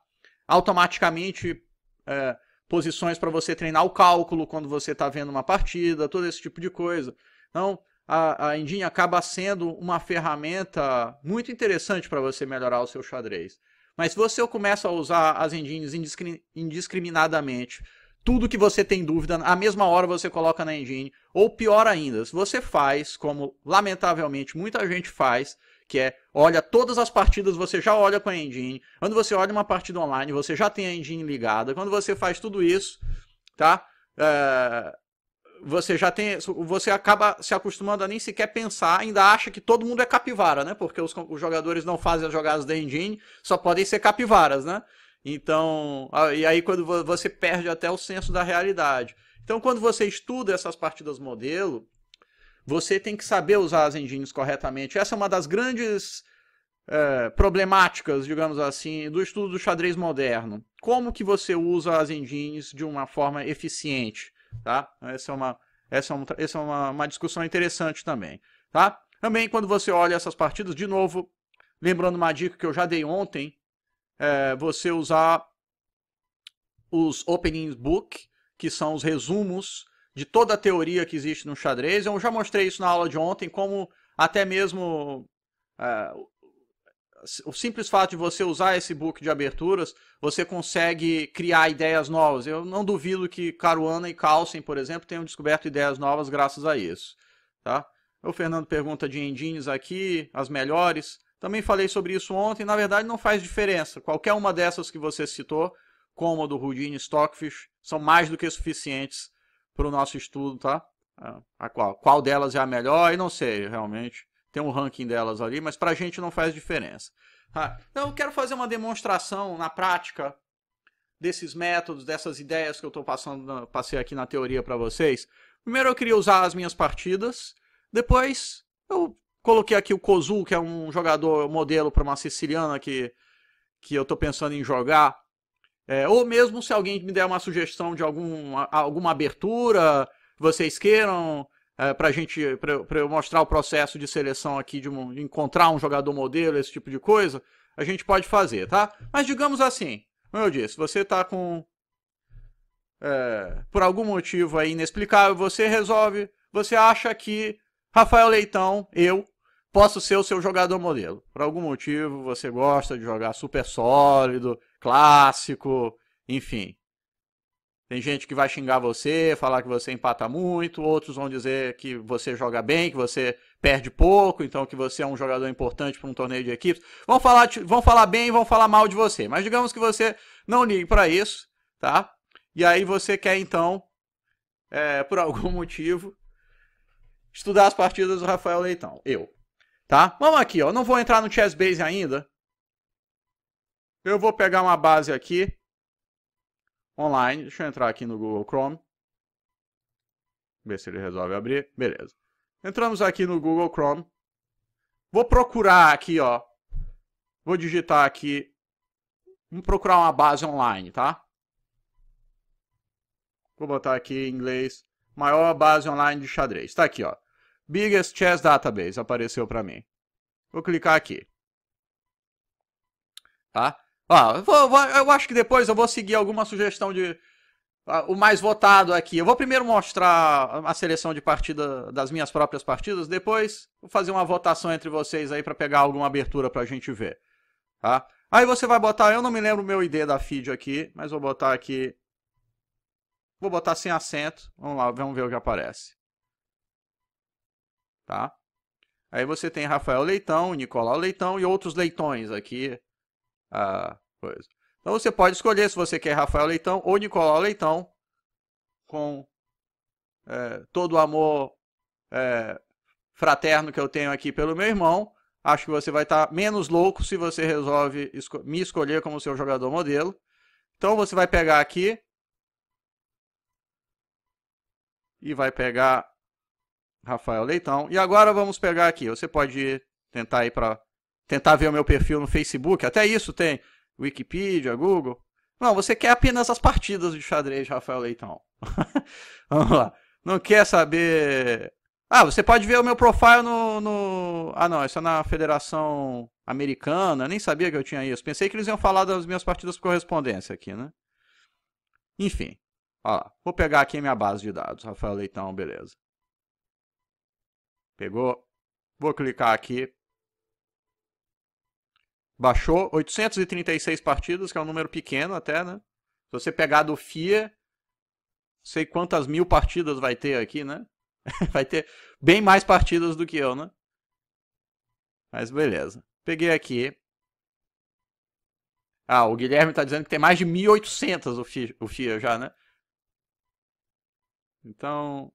automaticamente é, posições para você treinar o cálculo quando você está vendo uma partida, todo esse tipo de coisa. Então, a, a engine acaba sendo uma ferramenta muito interessante para você melhorar o seu xadrez. Mas se você começa a usar as engines indiscrim indiscriminadamente tudo que você tem dúvida, a mesma hora você coloca na engine. Ou pior ainda, se você faz, como lamentavelmente muita gente faz, que é olha todas as partidas, você já olha com a engine. Quando você olha uma partida online, você já tem a engine ligada. Quando você faz tudo isso, tá? É, você já tem. Você acaba se acostumando a nem sequer pensar, ainda acha que todo mundo é capivara, né? Porque os, os jogadores não fazem as jogadas da engine, só podem ser capivaras, né? Então, e aí quando você perde até o senso da realidade. Então, quando você estuda essas partidas modelo, você tem que saber usar as engines corretamente. Essa é uma das grandes é, problemáticas, digamos assim, do estudo do xadrez moderno. Como que você usa as engines de uma forma eficiente, tá? Essa é uma, essa é, uma essa é uma, uma discussão interessante também, tá? Também quando você olha essas partidas, de novo, lembrando uma dica que eu já dei ontem, é, você usar os openings book, que são os resumos de toda a teoria que existe no xadrez. Eu já mostrei isso na aula de ontem, como até mesmo é, o simples fato de você usar esse book de aberturas, você consegue criar ideias novas. Eu não duvido que Caruana e Carlsen, por exemplo, tenham descoberto ideias novas graças a isso. Tá? O Fernando pergunta de engines aqui, as melhores. Também falei sobre isso ontem. Na verdade, não faz diferença. Qualquer uma dessas que você citou, como a do Houdini, Stockfish, são mais do que suficientes para o nosso estudo, tá? Ah, a qual, qual delas é a melhor? não sei, realmente. Tem um ranking delas ali, mas para a gente não faz diferença. Ah, então, eu quero fazer uma demonstração na prática desses métodos, dessas ideias que eu estou passando, passei aqui na teoria para vocês. Primeiro eu queria usar as minhas partidas, depois eu Coloquei aqui o Kozu, que é um jogador modelo para uma siciliana que, que eu estou pensando em jogar. É, ou mesmo se alguém me der uma sugestão de algum, alguma abertura, vocês queiram, é, para gente eu mostrar o processo de seleção aqui, de, um, de encontrar um jogador modelo, esse tipo de coisa, a gente pode fazer, tá? Mas digamos assim, como eu disse, você está com. É, por algum motivo aí inexplicável, você resolve, você acha que Rafael Leitão, eu, posso ser o seu jogador modelo. Por algum motivo você gosta de jogar super sólido, clássico, enfim. Tem gente que vai xingar você, falar que você empata muito, outros vão dizer que você joga bem, que você perde pouco, então que você é um jogador importante para um torneio de equipes. Vão falar, vão falar bem e vão falar mal de você, mas digamos que você não ligue para isso, tá? E aí você quer então, é, por algum motivo, estudar as partidas do Rafael Leitão. Eu. Tá? Vamos aqui, ó. Não vou entrar no chess base ainda. Eu vou pegar uma base aqui. Online. Deixa eu entrar aqui no Google Chrome. Ver se ele resolve abrir. Beleza. Entramos aqui no Google Chrome. Vou procurar aqui, ó. Vou digitar aqui. Vamos procurar uma base online, tá? Vou botar aqui em inglês. Maior base online de xadrez. Tá aqui, ó. Biggest Chess Database apareceu para mim. Vou clicar aqui. Tá? Ah, eu, vou, eu acho que depois eu vou seguir alguma sugestão de, ah, o mais votado aqui. Eu vou primeiro mostrar a seleção de partida das minhas próprias partidas, depois vou fazer uma votação entre vocês aí para pegar alguma abertura para a gente ver, tá? Aí você vai botar, eu não me lembro o meu ID da feed aqui, mas vou botar aqui, vou botar sem acento, vamos lá, vamos ver o que aparece tá? Aí você tem Rafael Leitão, Nicolau Leitão e outros leitões aqui. Ah, Então você pode escolher se você quer Rafael Leitão ou Nicolau Leitão com é, todo o amor é, fraterno que eu tenho aqui pelo meu irmão. Acho que você vai estar tá menos louco se você resolve esco me escolher como seu jogador modelo. Então você vai pegar aqui e vai pegar Rafael Leitão. E agora vamos pegar aqui. Você pode tentar ir para tentar ver o meu perfil no Facebook. Até isso tem Wikipedia, Google. Não, você quer apenas as partidas de xadrez, Rafael Leitão. vamos lá. Não quer saber. Ah, você pode ver o meu profile no, no. Ah, não, isso é na Federação Americana. Nem sabia que eu tinha isso. Pensei que eles iam falar das minhas partidas por correspondência aqui, né? Enfim. Ó, vou pegar aqui a minha base de dados, Rafael Leitão, beleza. Pegou. Vou clicar aqui. Baixou 836 partidas, que é um número pequeno até, né? Se você pegar do FIA, sei quantas mil partidas vai ter aqui, né? vai ter bem mais partidas do que eu, né? Mas beleza. Peguei aqui. Ah, o Guilherme tá dizendo que tem mais de 1.800 o FIA, o FIA já, né? Então,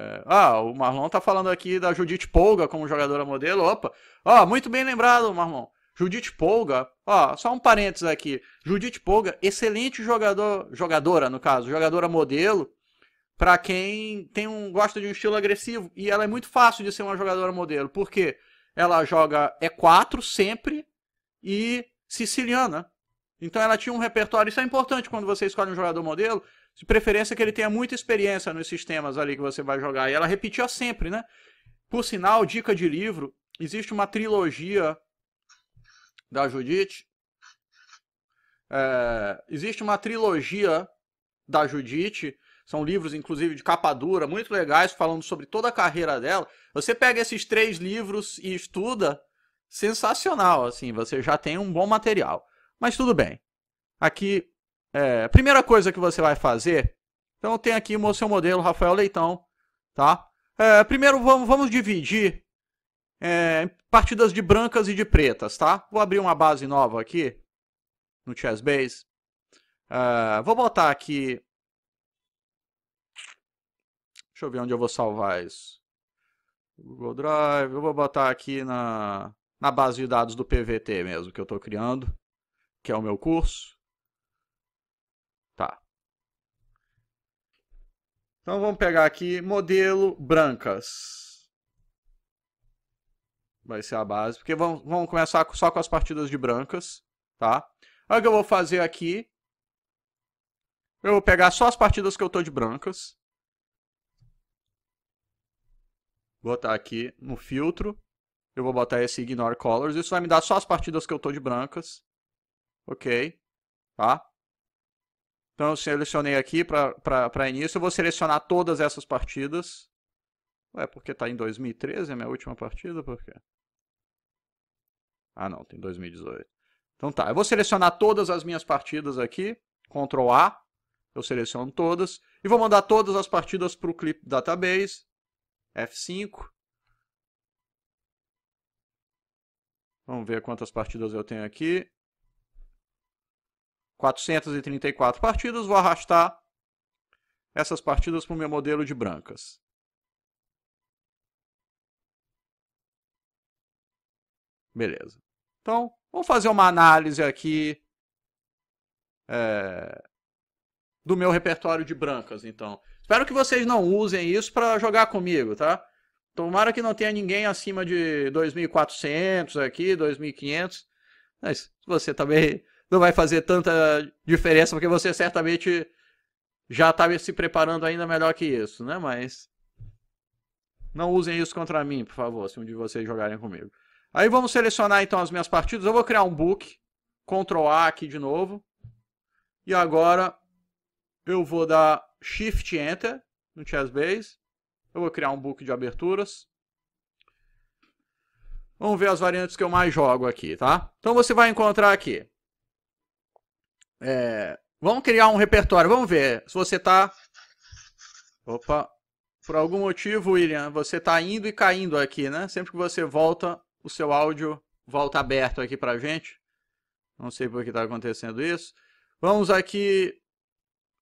é, ah, o Marlon tá falando aqui da Judith Polga como jogadora modelo. Opa! Ah, muito bem lembrado, Marlon. Judith Polga, ó, só um parênteses aqui. Judith Polga, excelente jogador, jogadora, no caso, jogadora modelo, para quem tem um gosta de um estilo agressivo e ela é muito fácil de ser uma jogadora modelo, porque ela joga E4 é sempre e siciliana. Então ela tinha um repertório, isso é importante quando você escolhe um jogador modelo, de preferência que ele tenha muita experiência nos sistemas ali que você vai jogar. E ela repetia sempre, né? Por sinal, dica de livro, existe uma trilogia da Judite. É, existe uma trilogia da Judite são livros, inclusive, de capa dura, muito legais, falando sobre toda a carreira dela. Você pega esses três livros e estuda, sensacional, assim, você já tem um bom material. Mas tudo bem. Aqui é, primeira coisa que você vai fazer, então tem aqui o seu modelo Rafael Leitão, tá? É, primeiro vamos, vamos dividir é, partidas de brancas e de pretas, tá? Vou abrir uma base nova aqui no Chessbase. É, vou botar aqui... Deixa eu ver onde eu vou salvar isso. Google Drive, eu vou botar aqui na, na base de dados do PVT mesmo que eu estou criando, que é o meu curso. Então vamos pegar aqui modelo brancas. Vai ser a base, porque vamos, vamos começar só com as partidas de brancas, tá? Aí o que eu vou fazer aqui, eu vou pegar só as partidas que eu tô de brancas. Botar aqui no filtro, eu vou botar esse ignore colors, isso vai me dar só as partidas que eu tô de brancas. Ok, tá? Então eu selecionei aqui para início, eu vou selecionar todas essas partidas. Ué, porque tá em 2013 a minha última partida, por quê? Ah não, tem 2018. Então tá, eu vou selecionar todas as minhas partidas aqui, Ctrl A, eu seleciono todas, e vou mandar todas as partidas para o Clip Database, F5. Vamos ver quantas partidas eu tenho aqui. 434 partidas, vou arrastar essas partidas para o meu modelo de brancas. Beleza. Então, vou fazer uma análise aqui é, do meu repertório de brancas, então. Espero que vocês não usem isso para jogar comigo, tá? Tomara que não tenha ninguém acima de 2.400 aqui, 2.500. Mas se você também não vai fazer tanta diferença, porque você certamente já tá estava se preparando ainda melhor que isso, né? Mas não usem isso contra mim, por favor, se um de vocês jogarem comigo. Aí vamos selecionar então as minhas partidas. Eu vou criar um book, Ctrl A aqui de novo. E agora eu vou dar Shift Enter no Chess Base. Eu vou criar um book de aberturas. Vamos ver as variantes que eu mais jogo aqui, tá? Então você vai encontrar aqui é, vamos criar um repertório, vamos ver. Se você tá. Opa. Por algum motivo, William, você tá indo e caindo aqui, né? Sempre que você volta, o seu áudio volta aberto aqui pra gente. Não sei por que tá acontecendo isso. Vamos aqui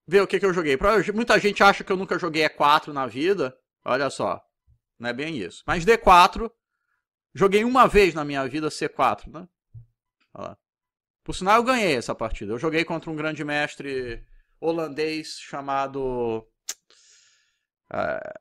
ver o que, que eu joguei. Muita gente acha que eu nunca joguei E4 na vida. Olha só. Não é bem isso. Mas D4, joguei uma vez na minha vida C4, né? Olha lá. Por sinal, eu ganhei essa partida. Eu joguei contra um grande mestre holandês chamado. Uh,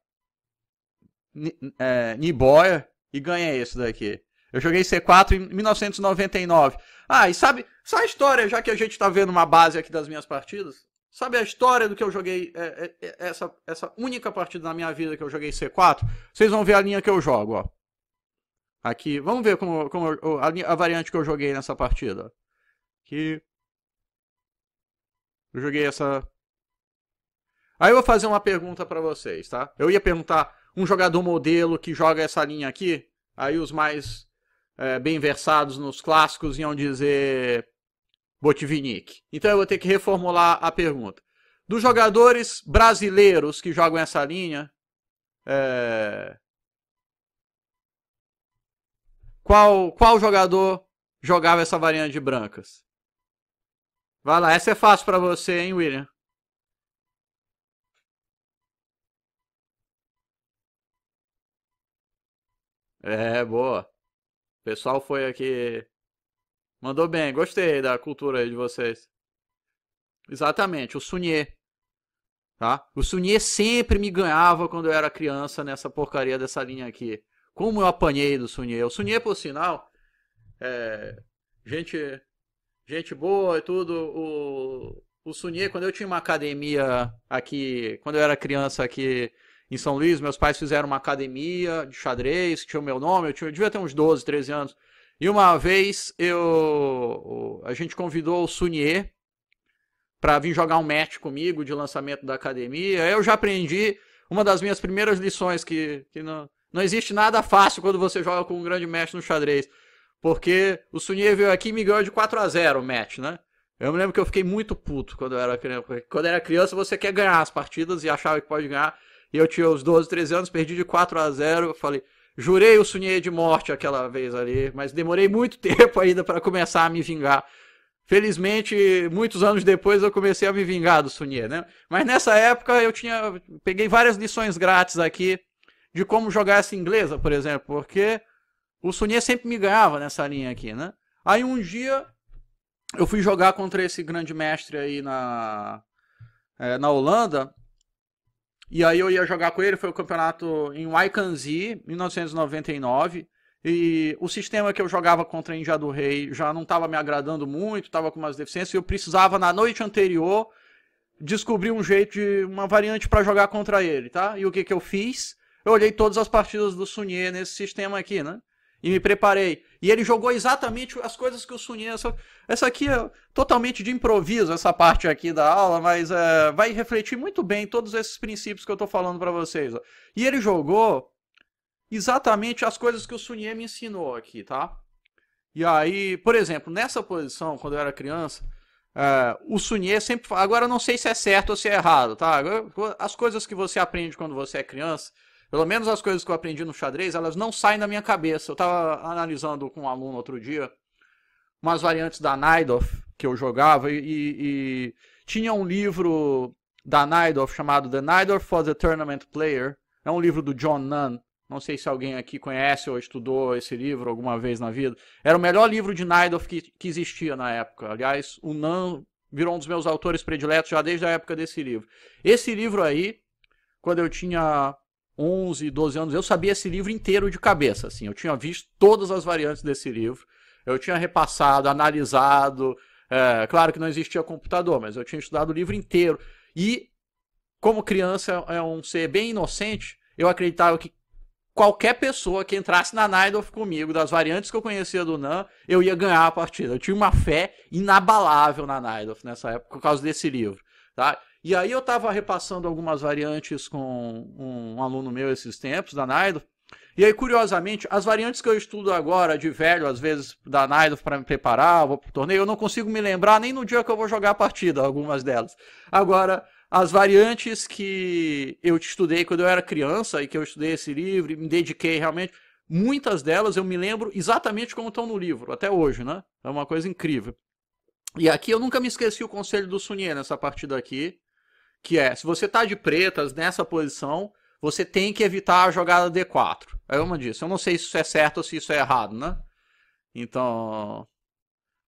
é, Niboya e ganhei esse daqui. Eu joguei C4 em 1999. Ah, e sabe, sabe a história, já que a gente está vendo uma base aqui das minhas partidas? Sabe a história do que eu joguei, é, é, essa, essa única partida na minha vida que eu joguei C4? Vocês vão ver a linha que eu jogo, ó. Aqui, vamos ver como, como eu, a, a variante que eu joguei nessa partida. Que eu joguei essa. Aí eu vou fazer uma pergunta para vocês, tá? Eu ia perguntar um jogador modelo que joga essa linha aqui. Aí os mais é, bem versados nos clássicos iam dizer Botvinnik. Então eu vou ter que reformular a pergunta. Dos jogadores brasileiros que jogam essa linha, é... qual, qual jogador jogava essa variante de brancas? Vai lá, essa é fácil para você, hein, William? É, boa. O pessoal foi aqui. Mandou bem, gostei da cultura aí de vocês. Exatamente, o Sunier. Tá? O Sunier sempre me ganhava quando eu era criança nessa porcaria dessa linha aqui. Como eu apanhei do Sunier. O Sunier, por sinal, é... gente gente boa e tudo. O, o Sunier, quando eu tinha uma academia aqui, quando eu era criança aqui em São Luís, meus pais fizeram uma academia de xadrez, que tinha o meu nome, eu, tinha, eu devia ter uns 12, 13 anos. E uma vez eu a gente convidou o Sunier para vir jogar um match comigo de lançamento da academia. Eu já aprendi uma das minhas primeiras lições que, que não, não existe nada fácil quando você joga com um grande mestre no xadrez. Porque o Sunier veio aqui e me ganhou de 4 a 0 o match, né? Eu me lembro que eu fiquei muito puto quando eu era criança. Quando eu era criança, você quer ganhar as partidas e achava que pode ganhar. E eu tinha os 12, 13 anos, perdi de 4 a 0 eu falei, jurei o Sunier de morte aquela vez ali, mas demorei muito tempo ainda para começar a me vingar. Felizmente, muitos anos depois eu comecei a me vingar do Sunier, né? Mas nessa época eu tinha peguei várias lições grátis aqui de como jogar essa inglesa, por exemplo, porque o Sunier sempre me ganhava nessa linha aqui, né? Aí um dia eu fui jogar contra esse grande mestre aí na, é, na Holanda. E aí eu ia jogar com ele, foi o campeonato em Wykanzi, 1999. E o sistema que eu jogava contra a Índia do Rei já não estava me agradando muito, estava com umas deficiências. E eu precisava, na noite anterior, descobrir um jeito, de, uma variante para jogar contra ele, tá? E o que, que eu fiz? Eu olhei todas as partidas do Sunier nesse sistema aqui, né? e me preparei. E ele jogou exatamente as coisas que eu sonhei. Essa, essa aqui é totalmente de improviso, essa parte aqui da aula, mas é, vai refletir muito bem todos esses princípios que eu estou falando para vocês. Ó. E ele jogou exatamente as coisas que o Sunye me ensinou aqui, tá? E aí, por exemplo, nessa posição, quando eu era criança, é, o Sunye sempre. Agora eu não sei se é certo ou se é errado, tá? As coisas que você aprende quando você é criança pelo menos as coisas que eu aprendi no xadrez, elas não saem da minha cabeça. Eu estava analisando com um aluno outro dia umas variantes da Naidoff que eu jogava e, e, tinha um livro da Naidoff chamado The Naidoff for the Tournament Player. É um livro do John Nunn. Não sei se alguém aqui conhece ou estudou esse livro alguma vez na vida. Era o melhor livro de Naidoff que, que existia na época. Aliás, o Nunn virou um dos meus autores prediletos já desde a época desse livro. Esse livro aí, quando eu tinha 11, 12 anos, eu sabia esse livro inteiro de cabeça, assim. Eu tinha visto todas as variantes desse livro, eu tinha repassado, analisado. É, claro que não existia computador, mas eu tinha estudado o livro inteiro. E, como criança, é um ser bem inocente, eu acreditava que qualquer pessoa que entrasse na Nidorf comigo, das variantes que eu conhecia do Nan, eu ia ganhar a partida. Eu tinha uma fé inabalável na Nidorf nessa época, por causa desse livro. Tá? E aí eu estava repassando algumas variantes com um aluno meu esses tempos, da Naido. E aí, curiosamente, as variantes que eu estudo agora, de velho, às vezes da Naido para me preparar, vou pro torneio, eu não consigo me lembrar nem no dia que eu vou jogar a partida, algumas delas. Agora, as variantes que eu estudei quando eu era criança e que eu estudei esse livro e me dediquei realmente, muitas delas eu me lembro exatamente como estão no livro, até hoje, né? É uma coisa incrível. E aqui eu nunca me esqueci o conselho do Sunier nessa partida aqui que é, se você está de pretas nessa posição, você tem que evitar a jogada D4. É uma disso. Eu não sei se isso é certo ou se isso é errado, né? Então,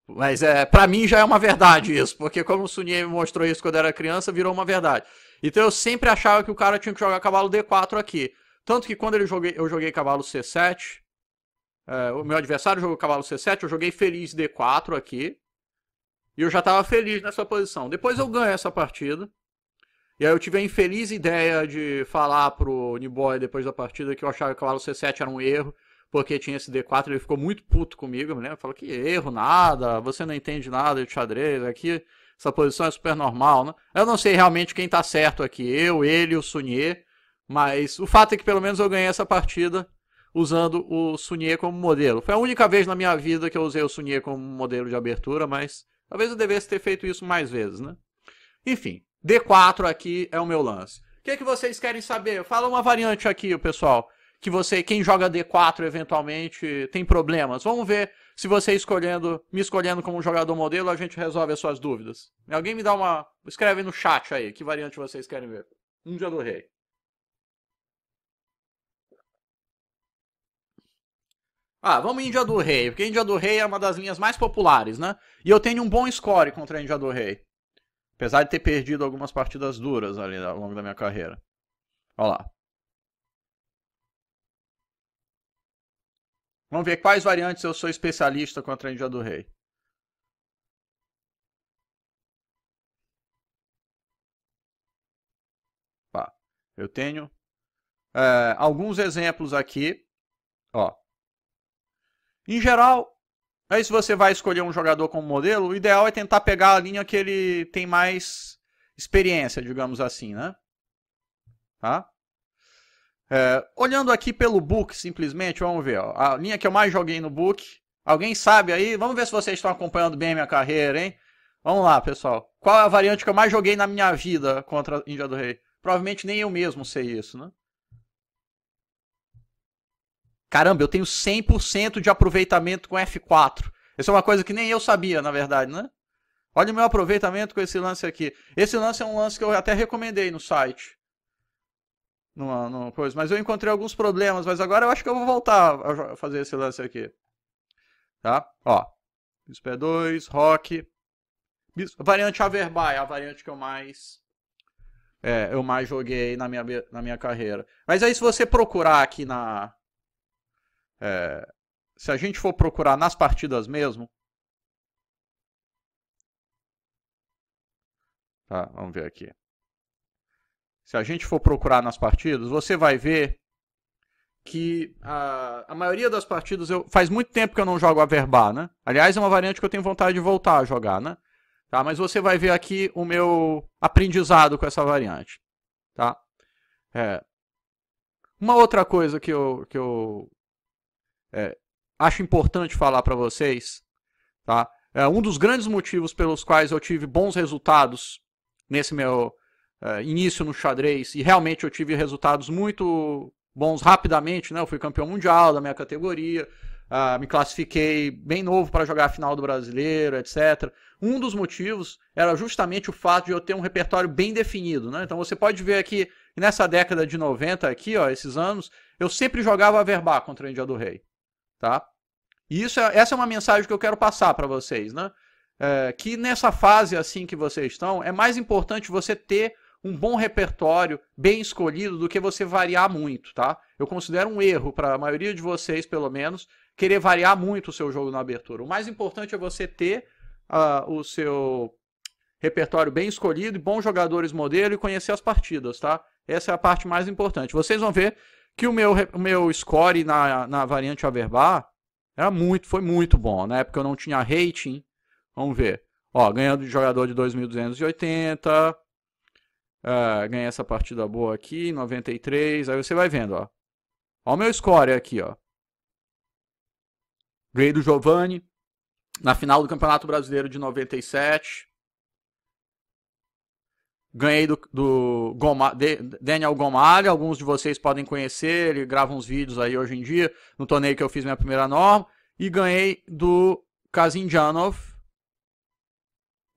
mas é, para mim já é uma verdade isso, porque como o Sunier me mostrou isso quando era criança, virou uma verdade. Então eu sempre achava que o cara tinha que jogar cavalo D4 aqui. Tanto que quando ele joguei, eu joguei cavalo C7, é, o meu adversário jogou cavalo C7, eu joguei feliz D4 aqui. E eu já estava feliz nessa posição. Depois eu ganho essa partida. E aí eu tive a infeliz ideia de falar pro Niboy depois da partida que eu achava que o C7 era um erro, porque tinha esse D4, ele ficou muito puto comigo, me né? lembro, falou que erro, nada, você não entende nada de xadrez aqui, essa posição é super normal, né? Eu não sei realmente quem tá certo aqui, eu, ele, o Sunier, mas o fato é que pelo menos eu ganhei essa partida usando o Sunier como modelo. Foi a única vez na minha vida que eu usei o Sunier como modelo de abertura, mas talvez eu devesse ter feito isso mais vezes, né? Enfim, D4 aqui é o meu lance. O que, que vocês querem saber? Fala uma variante aqui, pessoal. Que você, quem joga D4 eventualmente tem problemas. Vamos ver se você escolhendo, me escolhendo como jogador modelo, a gente resolve as suas dúvidas. Alguém me dá uma. Escreve no chat aí que variante vocês querem ver. Um dia do rei. Ah, vamos Índia do Rei, porque Índia do Rei é uma das linhas mais populares, né? E eu tenho um bom score contra a Índia do Rei. Apesar de ter perdido algumas partidas duras ali ao longo da minha carreira. Olha lá. Vamos ver quais variantes eu sou especialista contra a Índia do Rei. eu tenho é, alguns exemplos aqui. Ó. Em geral, Aí se você vai escolher um jogador como modelo, o ideal é tentar pegar a linha que ele tem mais experiência, digamos assim, né? Tá? É, olhando aqui pelo book, simplesmente, vamos ver. Ó, a linha que eu mais joguei no book. Alguém sabe aí? Vamos ver se vocês estão acompanhando bem a minha carreira, hein? Vamos lá, pessoal. Qual é a variante que eu mais joguei na minha vida contra Índia do Rei? Provavelmente nem eu mesmo sei isso, né? caramba, eu tenho 100% de aproveitamento com F4. Isso é uma coisa que nem eu sabia, na verdade, né? Olha o meu aproveitamento com esse lance aqui. Esse lance é um lance que eu até recomendei no site. Numa, numa coisa. Mas eu encontrei alguns problemas, mas agora eu acho que eu vou voltar a fazer esse lance aqui. Tá? Ó. Bispo 2 Rock. Bispo... Variante Averbai, a variante que eu mais é, eu mais joguei na minha, na minha carreira. Mas aí se você procurar aqui na, é, se a gente for procurar nas partidas mesmo. Tá, vamos ver aqui. Se a gente for procurar nas partidas, você vai ver que a, a maioria das partidas. Eu, faz muito tempo que eu não jogo a Verbar, né? Aliás, é uma variante que eu tenho vontade de voltar a jogar, né? Tá, mas você vai ver aqui o meu aprendizado com essa variante. Tá? É, uma outra coisa que eu, que eu é, acho importante falar para vocês, tá? É, um dos grandes motivos pelos quais eu tive bons resultados nesse meu é, início no xadrez, e realmente eu tive resultados muito bons rapidamente, né? Eu fui campeão mundial da minha categoria, uh, me classifiquei bem novo para jogar a final do brasileiro, etc. Um dos motivos era justamente o fato de eu ter um repertório bem definido, né? Então você pode ver aqui, nessa década de 90 aqui, ó, esses anos, eu sempre jogava a Verbá contra o Índia do Rei tá? E isso é, essa é uma mensagem que eu quero passar para vocês, né? É, que nessa fase assim que vocês estão, é mais importante você ter um bom repertório bem escolhido do que você variar muito, tá? Eu considero um erro para a maioria de vocês, pelo menos, querer variar muito o seu jogo na abertura. O mais importante é você ter uh, o seu repertório bem escolhido, bons jogadores modelo e conhecer as partidas, tá? Essa é a parte mais importante. Vocês vão ver que o meu, o meu score na, na variante Averbar era muito, foi muito bom. Na época eu não tinha rating. Vamos ver. Ó, ganhando de jogador de 2280. Uh, é, ganhei essa partida boa aqui, 93. Aí você vai vendo, ó. Ó o meu score aqui, ó. Ganhei do Giovanni na final do Campeonato Brasileiro de 97. Ganhei do, do Goma, de, Daniel Gomari, alguns de vocês podem conhecer, ele grava uns vídeos aí hoje em dia, no torneio que eu fiz minha primeira norma. E ganhei do Kazinjanov,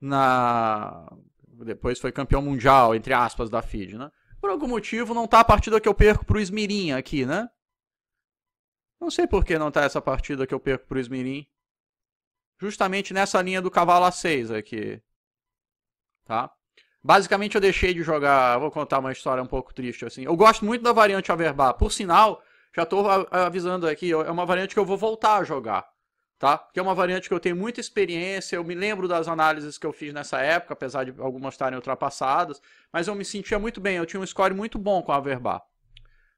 na... depois foi campeão mundial, entre aspas, da FID, né? Por algum motivo não tá a partida que eu perco pro Esmirim aqui, né? Não sei por que não tá essa partida que eu perco pro Esmirim. Justamente nessa linha do cavalo A6 aqui. Tá? Basicamente, eu deixei de jogar. Vou contar uma história um pouco triste assim. Eu gosto muito da variante Averbá. Por sinal, já estou avisando aqui, é uma variante que eu vou voltar a jogar, tá? Que é uma variante que eu tenho muita experiência. Eu me lembro das análises que eu fiz nessa época, apesar de algumas estarem ultrapassadas. Mas eu me sentia muito bem. Eu tinha um score muito bom com a Averbá,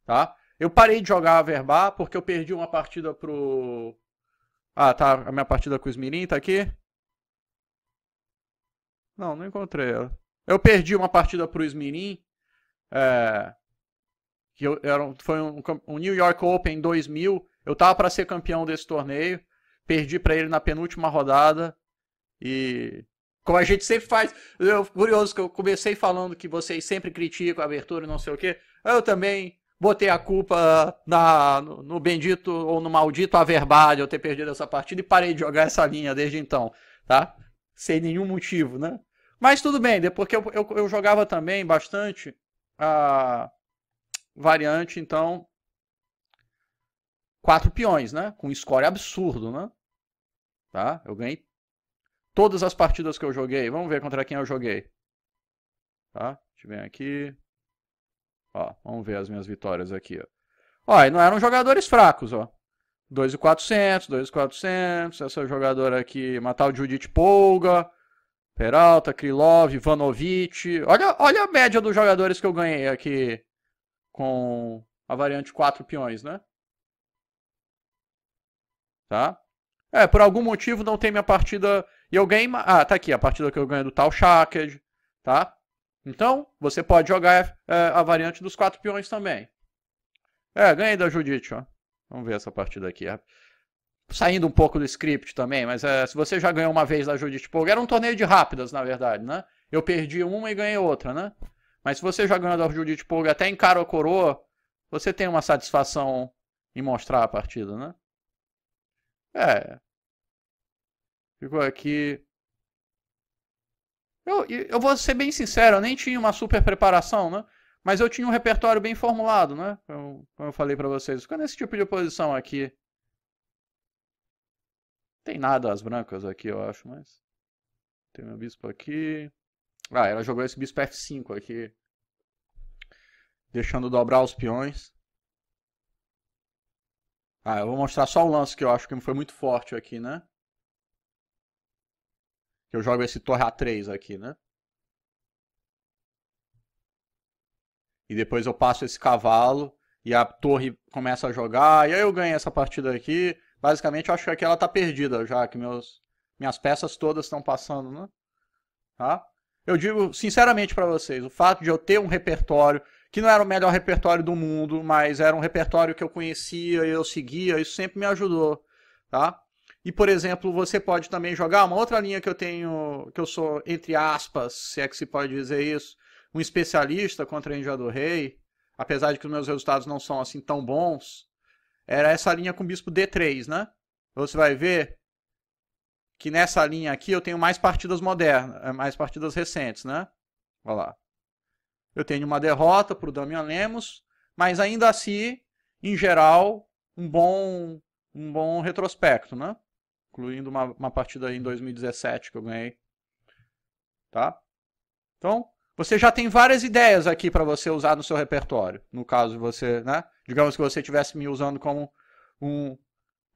tá? Eu parei de jogar a Averbá porque eu perdi uma partida pro. Ah, tá. A minha partida com o Esmirim tá aqui. Não, não encontrei ela. Eu perdi uma partida pro Esmirim, é, que eu, era, foi um, um, New York Open 2000. Eu tava para ser campeão desse torneio, perdi para ele na penúltima rodada e como a gente sempre faz, eu curioso que eu comecei falando que vocês sempre criticam a abertura e não sei o quê. Eu também botei a culpa na, no, no bendito ou no maldito Averbade eu ter perdido essa partida e parei de jogar essa linha desde então, tá? Sem nenhum motivo, né? Mas tudo bem, porque eu, eu, eu jogava também bastante a variante, então. Quatro peões, né? Com score absurdo, né? Tá? Eu ganhei todas as partidas que eu joguei. Vamos ver contra quem eu joguei. Tá? Deixa eu aqui. Ó, vamos ver as minhas vitórias aqui, ó. Ó, e não eram jogadores fracos, ó. 2.400, 2.400, essa jogadora aqui, matar o Judith Polga, Peralta, Krilov, Ivanovic. Olha, olha a média dos jogadores que eu ganhei aqui com a variante 4 peões, né? Tá? É, por algum motivo não tem minha partida. E eu ganhei. Ah, tá aqui a partida que eu ganhei do tal Shaked, tá? Então, você pode jogar é, a variante dos quatro peões também. É, ganhei da Judite, ó. Vamos ver essa partida aqui. É saindo um pouco do script também, mas é, se você já ganhou uma vez da Judith Polgar, era um torneio de rápidas, na verdade, né? Eu perdi uma e ganhei outra, né? Mas se você já ganhou da Judith Polgar até em cara ou coroa, você tem uma satisfação em mostrar a partida, né? É. Ficou aqui. Eu, eu vou ser bem sincero, eu nem tinha uma super preparação, né? Mas eu tinha um repertório bem formulado, né? Como, eu falei para vocês. Ficou nesse tipo de posição aqui. Tem nada as brancas aqui, eu acho, mas. Tem meu bispo aqui. Ah, ela jogou esse bispo F5 aqui. Deixando dobrar os peões. Ah, eu vou mostrar só o lance que eu acho que foi muito forte aqui, né? Que eu jogo esse torre A3 aqui, né? E depois eu passo esse cavalo e a torre começa a jogar. E aí eu ganho essa partida aqui. Basicamente, eu acho que aqui ela está perdida, já que meus, minhas peças todas estão passando, né? Tá? Eu digo sinceramente para vocês, o fato de eu ter um repertório que não era o melhor repertório do mundo, mas era um repertório que eu conhecia e eu seguia, isso sempre me ajudou, tá? E por exemplo, você pode também jogar uma outra linha que eu tenho, que eu sou entre aspas, se é que se pode dizer isso, um especialista contra a Índia do Rei, apesar de que os meus resultados não são assim tão bons, era essa linha com bispo D3, né? Você vai ver que nessa linha aqui eu tenho mais partidas modernas, eh, mais partidas recentes, né? Olha lá. Eu tenho uma derrota para o Damian Lemos, mas ainda assim, em geral, um bom, um bom retrospecto, né? Incluindo uma, uma partida em 2017 que eu ganhei. Tá? Então, você já tem várias ideias aqui para você usar no seu repertório. No caso, você, né? Digamos que você estivesse me usando como um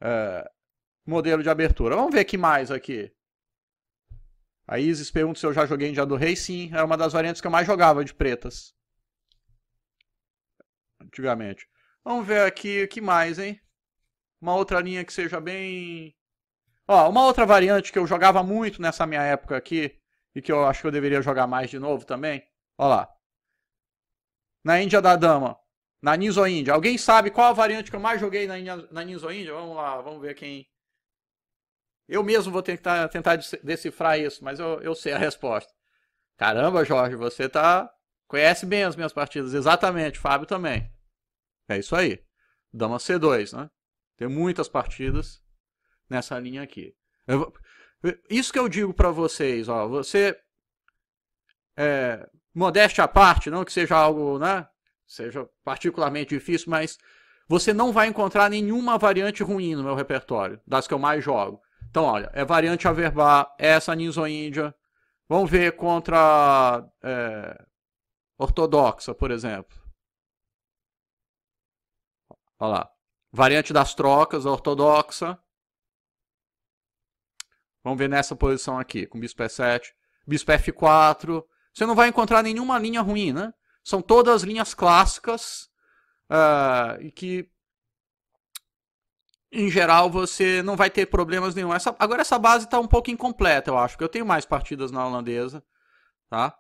é, modelo de abertura. Vamos ver que mais aqui. A Isis pergunta se eu já joguei do Rei. Sim, era é uma das variantes que eu mais jogava de pretas. Antigamente. Vamos ver aqui o que mais, hein? Uma outra linha que seja bem. Ó, uma outra variante que eu jogava muito nessa minha época aqui e que eu acho que eu deveria jogar mais de novo também. Olha lá. Na Índia da Dama. Na Niso Índia. Alguém sabe qual a variante que eu mais joguei na, India, na Índia? Vamos lá, vamos ver quem. Eu mesmo vou tentar, tentar decifrar isso, mas eu, eu sei a resposta. Caramba, Jorge, você tá. Conhece bem as minhas partidas. Exatamente, Fábio também. É isso aí. Dama C2, né? Tem muitas partidas nessa linha aqui. Eu, isso que eu digo para vocês, ó. Você. É, modéstia à parte, não que seja algo, né? Seja particularmente difícil, mas você não vai encontrar nenhuma variante ruim no meu repertório, das que eu mais jogo. Então, olha, é variante Averbá, é essa Ninzo Índia. Vamos ver contra é, ortodoxa, por exemplo. Olha lá. Variante das trocas, ortodoxa. Vamos ver nessa posição aqui, com bispo E7, bispo F4. Você não vai encontrar nenhuma linha ruim, né? São todas linhas clássicas uh, e que, em geral, você não vai ter problemas nenhum. Essa, agora essa base está um pouco incompleta, eu acho, porque eu tenho mais partidas na holandesa, tá?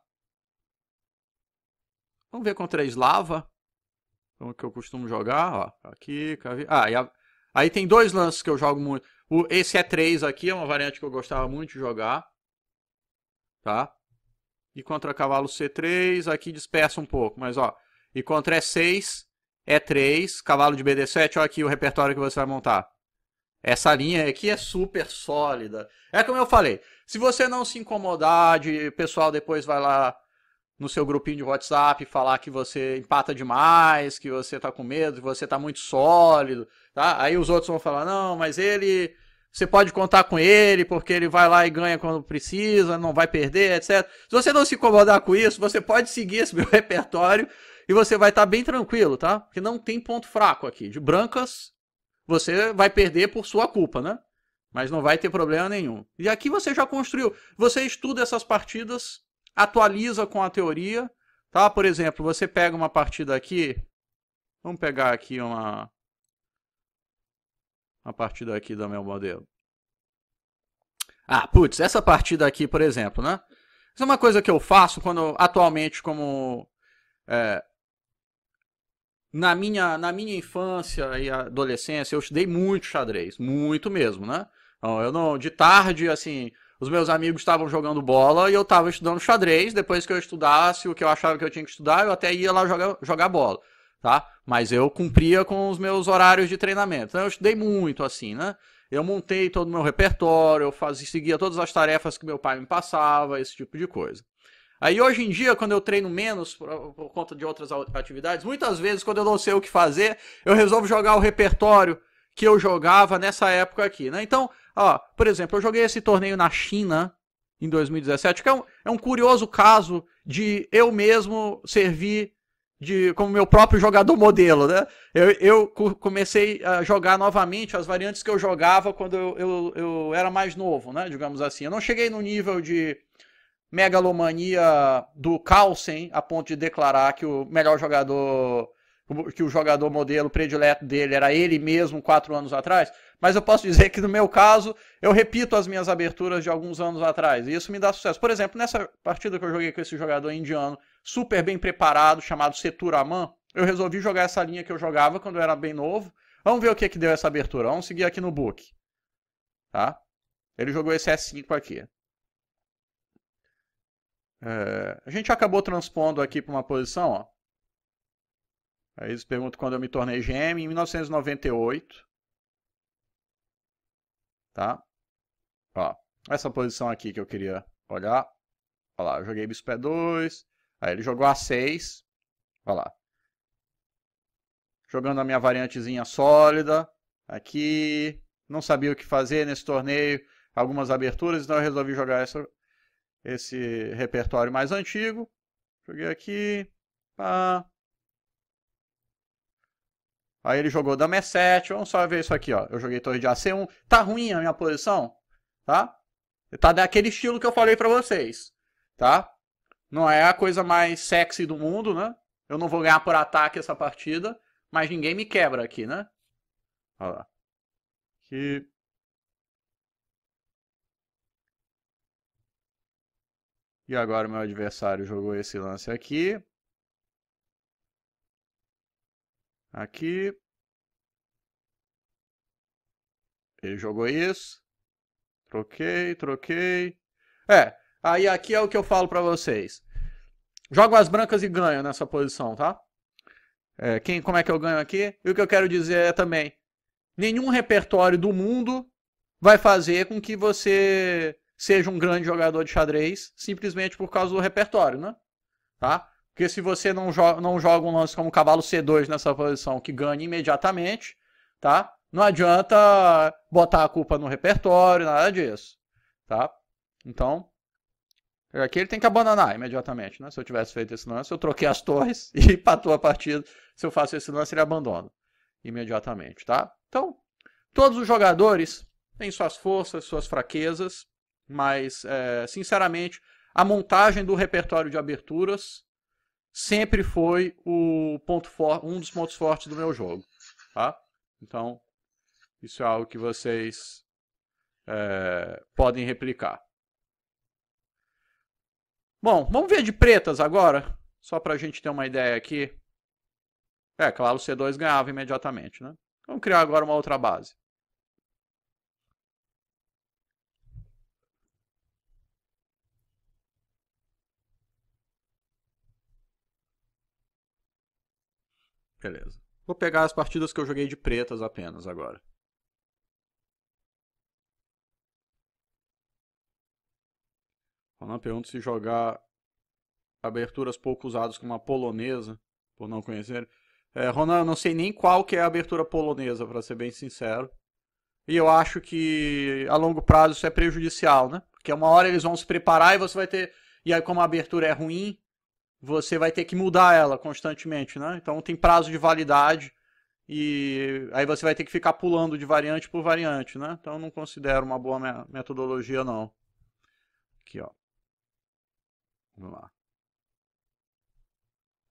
Vamos ver contra a eslava, como que eu costumo jogar, ó, aqui, aqui. Ah, e a, Aí tem dois lances que eu jogo muito. O, esse é 3 aqui, é uma variante que eu gostava muito de jogar. Tá? E contra cavalo C3, aqui dispersa um pouco, mas ó. E contra E6, E3, cavalo de BD7, Olha aqui o repertório que você vai montar. Essa linha aqui é super sólida. É como eu falei, se você não se incomodar de pessoal depois vai lá no seu grupinho de WhatsApp falar que você empata demais, que você tá com medo, que você tá muito sólido, tá? Aí os outros vão falar: "Não, mas ele você pode contar com ele, porque ele vai lá e ganha quando precisa, não vai perder, etc. Se você não se incomodar com isso, você pode seguir esse meu repertório e você vai estar tá bem tranquilo, tá? Porque não tem ponto fraco aqui. De brancas, você vai perder por sua culpa, né? Mas não vai ter problema nenhum. E aqui você já construiu. Você estuda essas partidas atualiza com a teoria, tá? Por exemplo, você pega uma partida aqui, vamos pegar aqui uma, uma partida aqui do meu modelo. Ah, putz, essa partida aqui, por exemplo, né? Isso é uma coisa que eu faço quando atualmente como é, na minha na minha infância e adolescência eu estudei muito xadrez, muito mesmo, né? Então, eu não de tarde assim, os meus amigos estavam jogando bola e eu estava estudando xadrez. Depois que eu estudasse o que eu achava que eu tinha que estudar, eu até ia lá jogar, jogar bola, tá? Mas eu cumpria com os meus horários de treinamento. Então eu estudei muito assim, né? Eu montei todo o meu repertório, eu fazia, seguia todas as tarefas que meu pai me passava, esse tipo de coisa. Aí hoje em dia, quando eu treino menos por, por, conta de outras atividades, muitas vezes quando eu não sei o que fazer, eu resolvo jogar o repertório que eu jogava nessa época aqui, né? Então, Ó, por exemplo, eu joguei esse torneio na China em 2017, que é um, é um curioso caso de eu mesmo servir de como meu próprio jogador modelo, né? Eu, eu comecei a jogar novamente as variantes que eu jogava quando eu, eu, eu era mais novo, né? Digamos assim. Eu não cheguei no nível de megalomania do Carlsen a ponto de declarar que o melhor jogador que o jogador modelo predileto dele era ele mesmo quatro anos atrás, mas eu posso dizer que no meu caso eu repito as minhas aberturas de alguns anos atrás e isso me dá sucesso. Por exemplo, nessa partida que eu joguei com esse jogador indiano super bem preparado chamado Seturaman, eu resolvi jogar essa linha que eu jogava quando eu era bem novo. Vamos ver o que que deu essa abertura. Vamos seguir aqui no book, tá? Ele jogou esse S5 aqui. É... a gente acabou transpondo aqui para uma posição, ó. Aí eles perguntam quando eu me tornei GM, em 1998. Tá? Ó, essa posição aqui que eu queria olhar. Ó lá, eu joguei bispo E2, aí ele jogou A6. Ó lá. Jogando a minha variantezinha sólida. Aqui, não sabia o que fazer nesse torneio, algumas aberturas, então eu resolvi jogar essa, esse repertório mais antigo. Joguei aqui, pá, Aí ele jogou dama E7, vamos só ver isso aqui, ó. Eu joguei torre de AC1. Tá ruim a minha posição, tá? Tá daquele estilo que eu falei pra vocês, tá? Não é a coisa mais sexy do mundo, né? Eu não vou ganhar por ataque essa partida, mas ninguém me quebra aqui, né? Olha lá. Aqui. E agora meu adversário jogou esse lance aqui. Aqui. Ele jogou isso. Troquei, troquei. É, aí aqui é o que eu falo pra vocês. Jogo as brancas e ganho nessa posição, tá? É, quem, como é que eu ganho aqui? E o que eu quero dizer é também, nenhum repertório do mundo vai fazer com que você seja um grande jogador de xadrez simplesmente por causa do repertório, né? Tá? Porque se você não, jo não joga um lance como cavalo C2 nessa posição que ganha imediatamente, tá? Não adianta botar a culpa no repertório, nada disso, tá? Então, aqui ele tem que abandonar imediatamente, né? Se eu tivesse feito esse lance, eu troquei as torres e empatou a partida. Se eu faço esse lance, ele abandona imediatamente, tá? Então, todos os jogadores têm suas forças, suas fraquezas, mas, é, sinceramente, a montagem do repertório de aberturas sempre foi o ponto for, um dos pontos fortes do meu jogo, tá? Então, isso é algo que vocês é, podem replicar. Bom, vamos ver de pretas agora, só para a gente ter uma ideia aqui. É, claro, o C2 ganhava imediatamente, né? Vamos criar agora uma outra base. Beleza. Vou pegar as partidas que eu joguei de pretas apenas agora. Ronan pergunta se jogar aberturas pouco usadas como a polonesa, por não conhecer. É, Ronan, eu não sei nem qual que é a abertura polonesa, para ser bem sincero. E eu acho que a longo prazo isso é prejudicial, né? Porque uma hora eles vão se preparar e você vai ter. E aí, como a abertura é ruim, você vai ter que mudar ela constantemente, né? Então tem prazo de validade e aí você vai ter que ficar pulando de variante por variante, né? Então não considero uma boa me metodologia não. Aqui, ó. Vamos lá.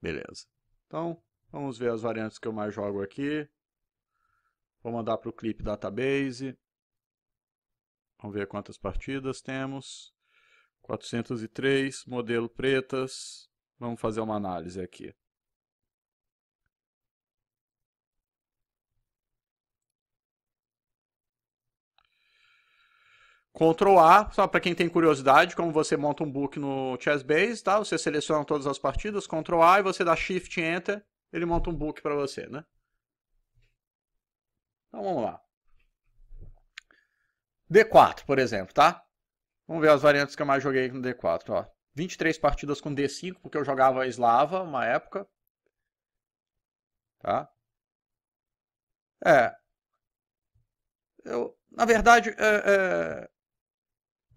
Beleza. Então, vamos ver as variantes que eu mais jogo aqui. Vou mandar para o clip database. Vamos ver quantas partidas temos. 403, modelo pretas. Vamos fazer uma análise aqui. Ctrl A, só para quem tem curiosidade, como você monta um book no ChessBase, tá? Você seleciona todas as partidas, Ctrl A e você dá Shift Enter, ele monta um book para você, né? Então vamos lá. D4, por exemplo, tá? Vamos ver as variantes que eu mais joguei no D4, ó. 23 partidas com D5, porque eu jogava eslava uma época. Tá? É. Eu, na verdade, é, é...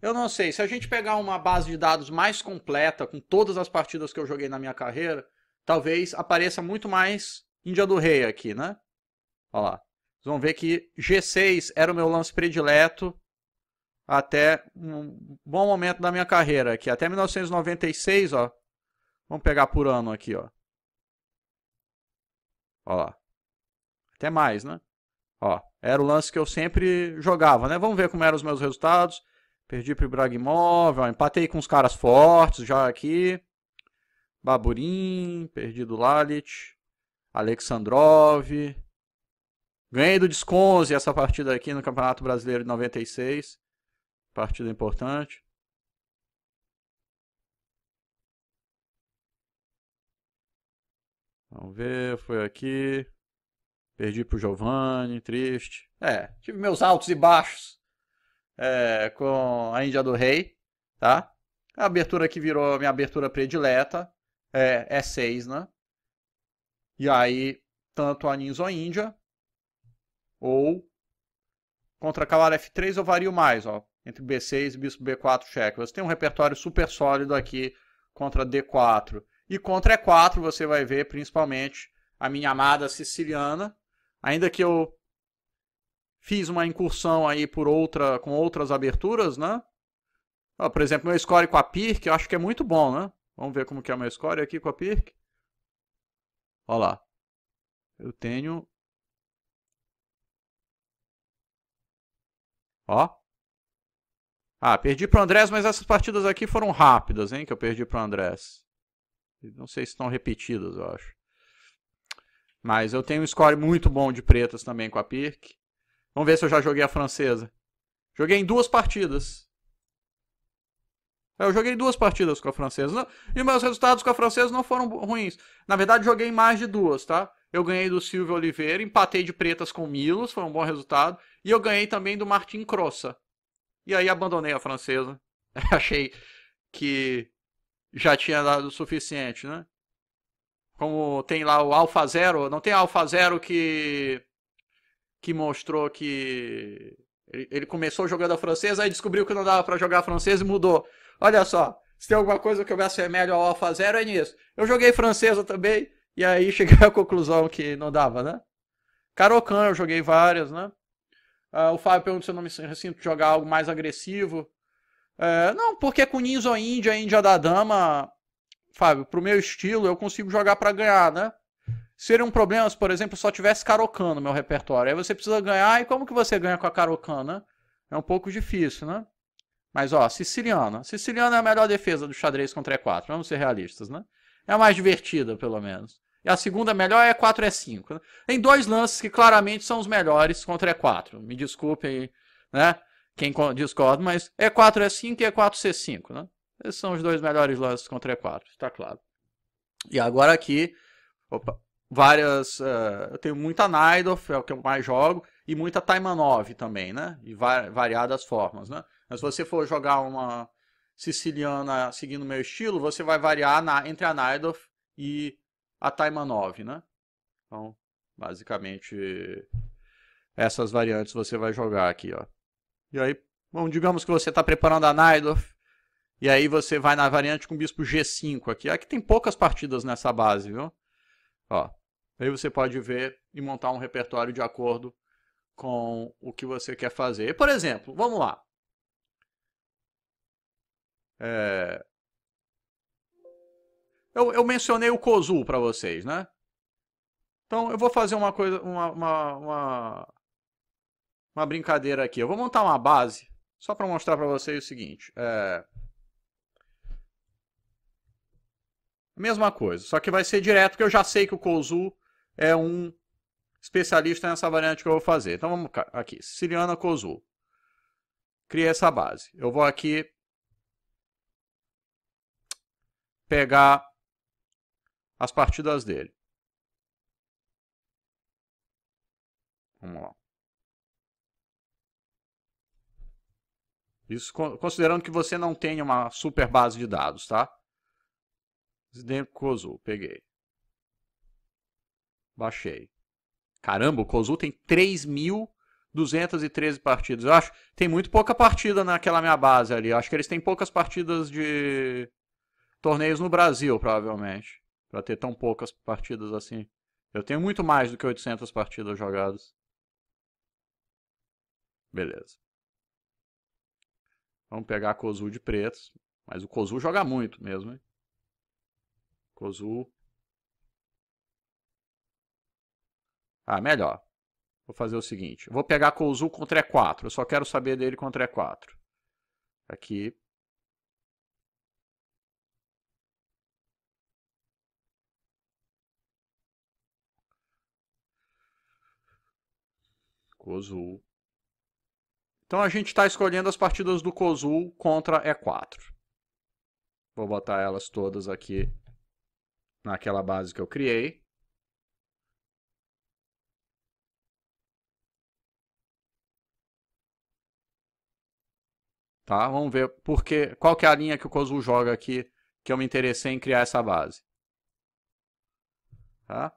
eu não sei. Se a gente pegar uma base de dados mais completa, com todas as partidas que eu joguei na minha carreira, talvez apareça muito mais Índia do Rei aqui, né? Olha lá. Vocês vão ver que G6 era o meu lance predileto até um bom momento da minha carreira aqui, até 1996, ó. Vamos pegar por ano aqui, ó. Ó lá. Até mais, né? Ó, era o lance que eu sempre jogava, né? Vamos ver como eram os meus resultados. Perdi pro Braga Imóvel, ó, empatei com os caras fortes já aqui. Baburin perdi do Lalit, Alexandrov. Ganhei do Desconze essa partida aqui no Campeonato Brasileiro de 96. Partida é importante. Vamos ver, foi aqui. Perdi pro Giovanni, triste. É, tive meus altos e baixos é, com a Índia do Rei, tá? A abertura que virou minha abertura predileta é, é 6, né? E aí, tanto a Ninzo Índia ou contra a Calar F3 eu vario mais, ó entre B6 e bispo B4 cheque. Você tem um repertório super sólido aqui contra D4. E contra E4 você vai ver principalmente a minha amada siciliana. Ainda que eu fiz uma incursão aí por outra com outras aberturas, né? por exemplo, meu score com a Pirk, eu acho que é muito bom, né? Vamos ver como que é o meu score aqui com a Pirk. Olha lá. Eu tenho Ó. Ah, perdi pro Andrés, mas essas partidas aqui foram rápidas, hein? Que eu perdi pro Andrés. Não sei se estão repetidas, eu acho. Mas eu tenho um score muito bom de pretas também com a Pirk. Vamos ver se eu já joguei a francesa. Joguei em duas partidas. É, eu joguei duas partidas com a francesa. Não, e meus resultados com a francesa não foram ruins. Na verdade, joguei mais de duas, tá? Eu ganhei do Silvio Oliveira, empatei de pretas com Milos, foi um bom resultado. E eu ganhei também do Martin Crossa. E aí abandonei a francesa. Achei que já tinha dado o suficiente, né? Como tem lá o Alfa Zero, não tem Alfa Zero que que mostrou que ele começou jogando a francesa, aí descobriu que não dava para jogar a francesa e mudou. Olha só, se tem alguma coisa que eu me assemelho ao Alfa Zero é nisso. Eu joguei francesa também e aí cheguei à conclusão que não dava, né? Carocan eu joguei várias, né? Uh, o Fábio pergunta se eu não me sinto jogar algo mais agressivo. Uh, não, porque com Ninja ou Índia, Índia da Dama, Fábio, pro meu estilo, eu consigo jogar para ganhar, né? Seria um problema se, por exemplo, só tivesse Karokan no meu repertório. Aí você precisa ganhar, e como que você ganha com a Karokan, né? É um pouco difícil, né? Mas, ó, Siciliana. Siciliana é a melhor defesa do xadrez contra E4, vamos ser realistas, né? É a mais divertida, pelo menos. E a segunda melhor é 4 e 5. Tem dois lances que claramente são os melhores contra E4. É Me desculpem, né? Quem discorda, mas E4 é E5 é e E4 C5, né? Esses são os dois melhores lances contra E4, está claro. E agora aqui, opa, várias. Uh, eu tenho muita Nidoff, é o que eu mais jogo, e muita Taimanov também, né? E variadas formas, né? Mas se você for jogar uma siciliana seguindo o meu estilo, você vai variar na, entre a Nidoff e a 9, né? Então, basicamente, essas variantes você vai jogar aqui, ó. E aí, bom, digamos que você está preparando a Nidorf, e aí você vai na variante com bispo G5 aqui. Aqui tem poucas partidas nessa base, viu? Ó, aí você pode ver e montar um repertório de acordo com o que você quer fazer. Por exemplo, vamos lá. É, eu, eu mencionei o Kozul para vocês, né? Então eu vou fazer uma coisa, uma, uma, uma, uma brincadeira aqui. Eu vou montar uma base só para mostrar para vocês o seguinte. É... Mesma coisa, só que vai ser direto, porque eu já sei que o Kozul é um especialista nessa variante que eu vou fazer. Então vamos aqui, Siciliana Kozul. Criei essa base. Eu vou aqui pegar as partidas dele. Vamos lá. Isso considerando que você não tem uma super base de dados, tá? Dentro Kozu, peguei. Baixei. Caramba, o Kozu tem 3.213 partidas. Eu acho tem muito pouca partida naquela minha base ali. Eu acho que eles têm poucas partidas de torneios no Brasil, provavelmente para ter tão poucas partidas assim. Eu tenho muito mais do que 800 partidas jogadas. Beleza. Vamos pegar Kozu de pretos. Mas o Kozu joga muito mesmo, hein? Kozu. Ah, melhor. Vou fazer o seguinte. Vou pegar Kozu contra E4. Eu só quero saber dele contra E4. Aqui, Kozul. Então a gente está escolhendo as partidas do Kozul contra E4. Vou botar elas todas aqui naquela base que eu criei. Tá? Vamos ver porque, qual que é a linha que o Kozul joga aqui que eu me interessei em criar essa base. Tá?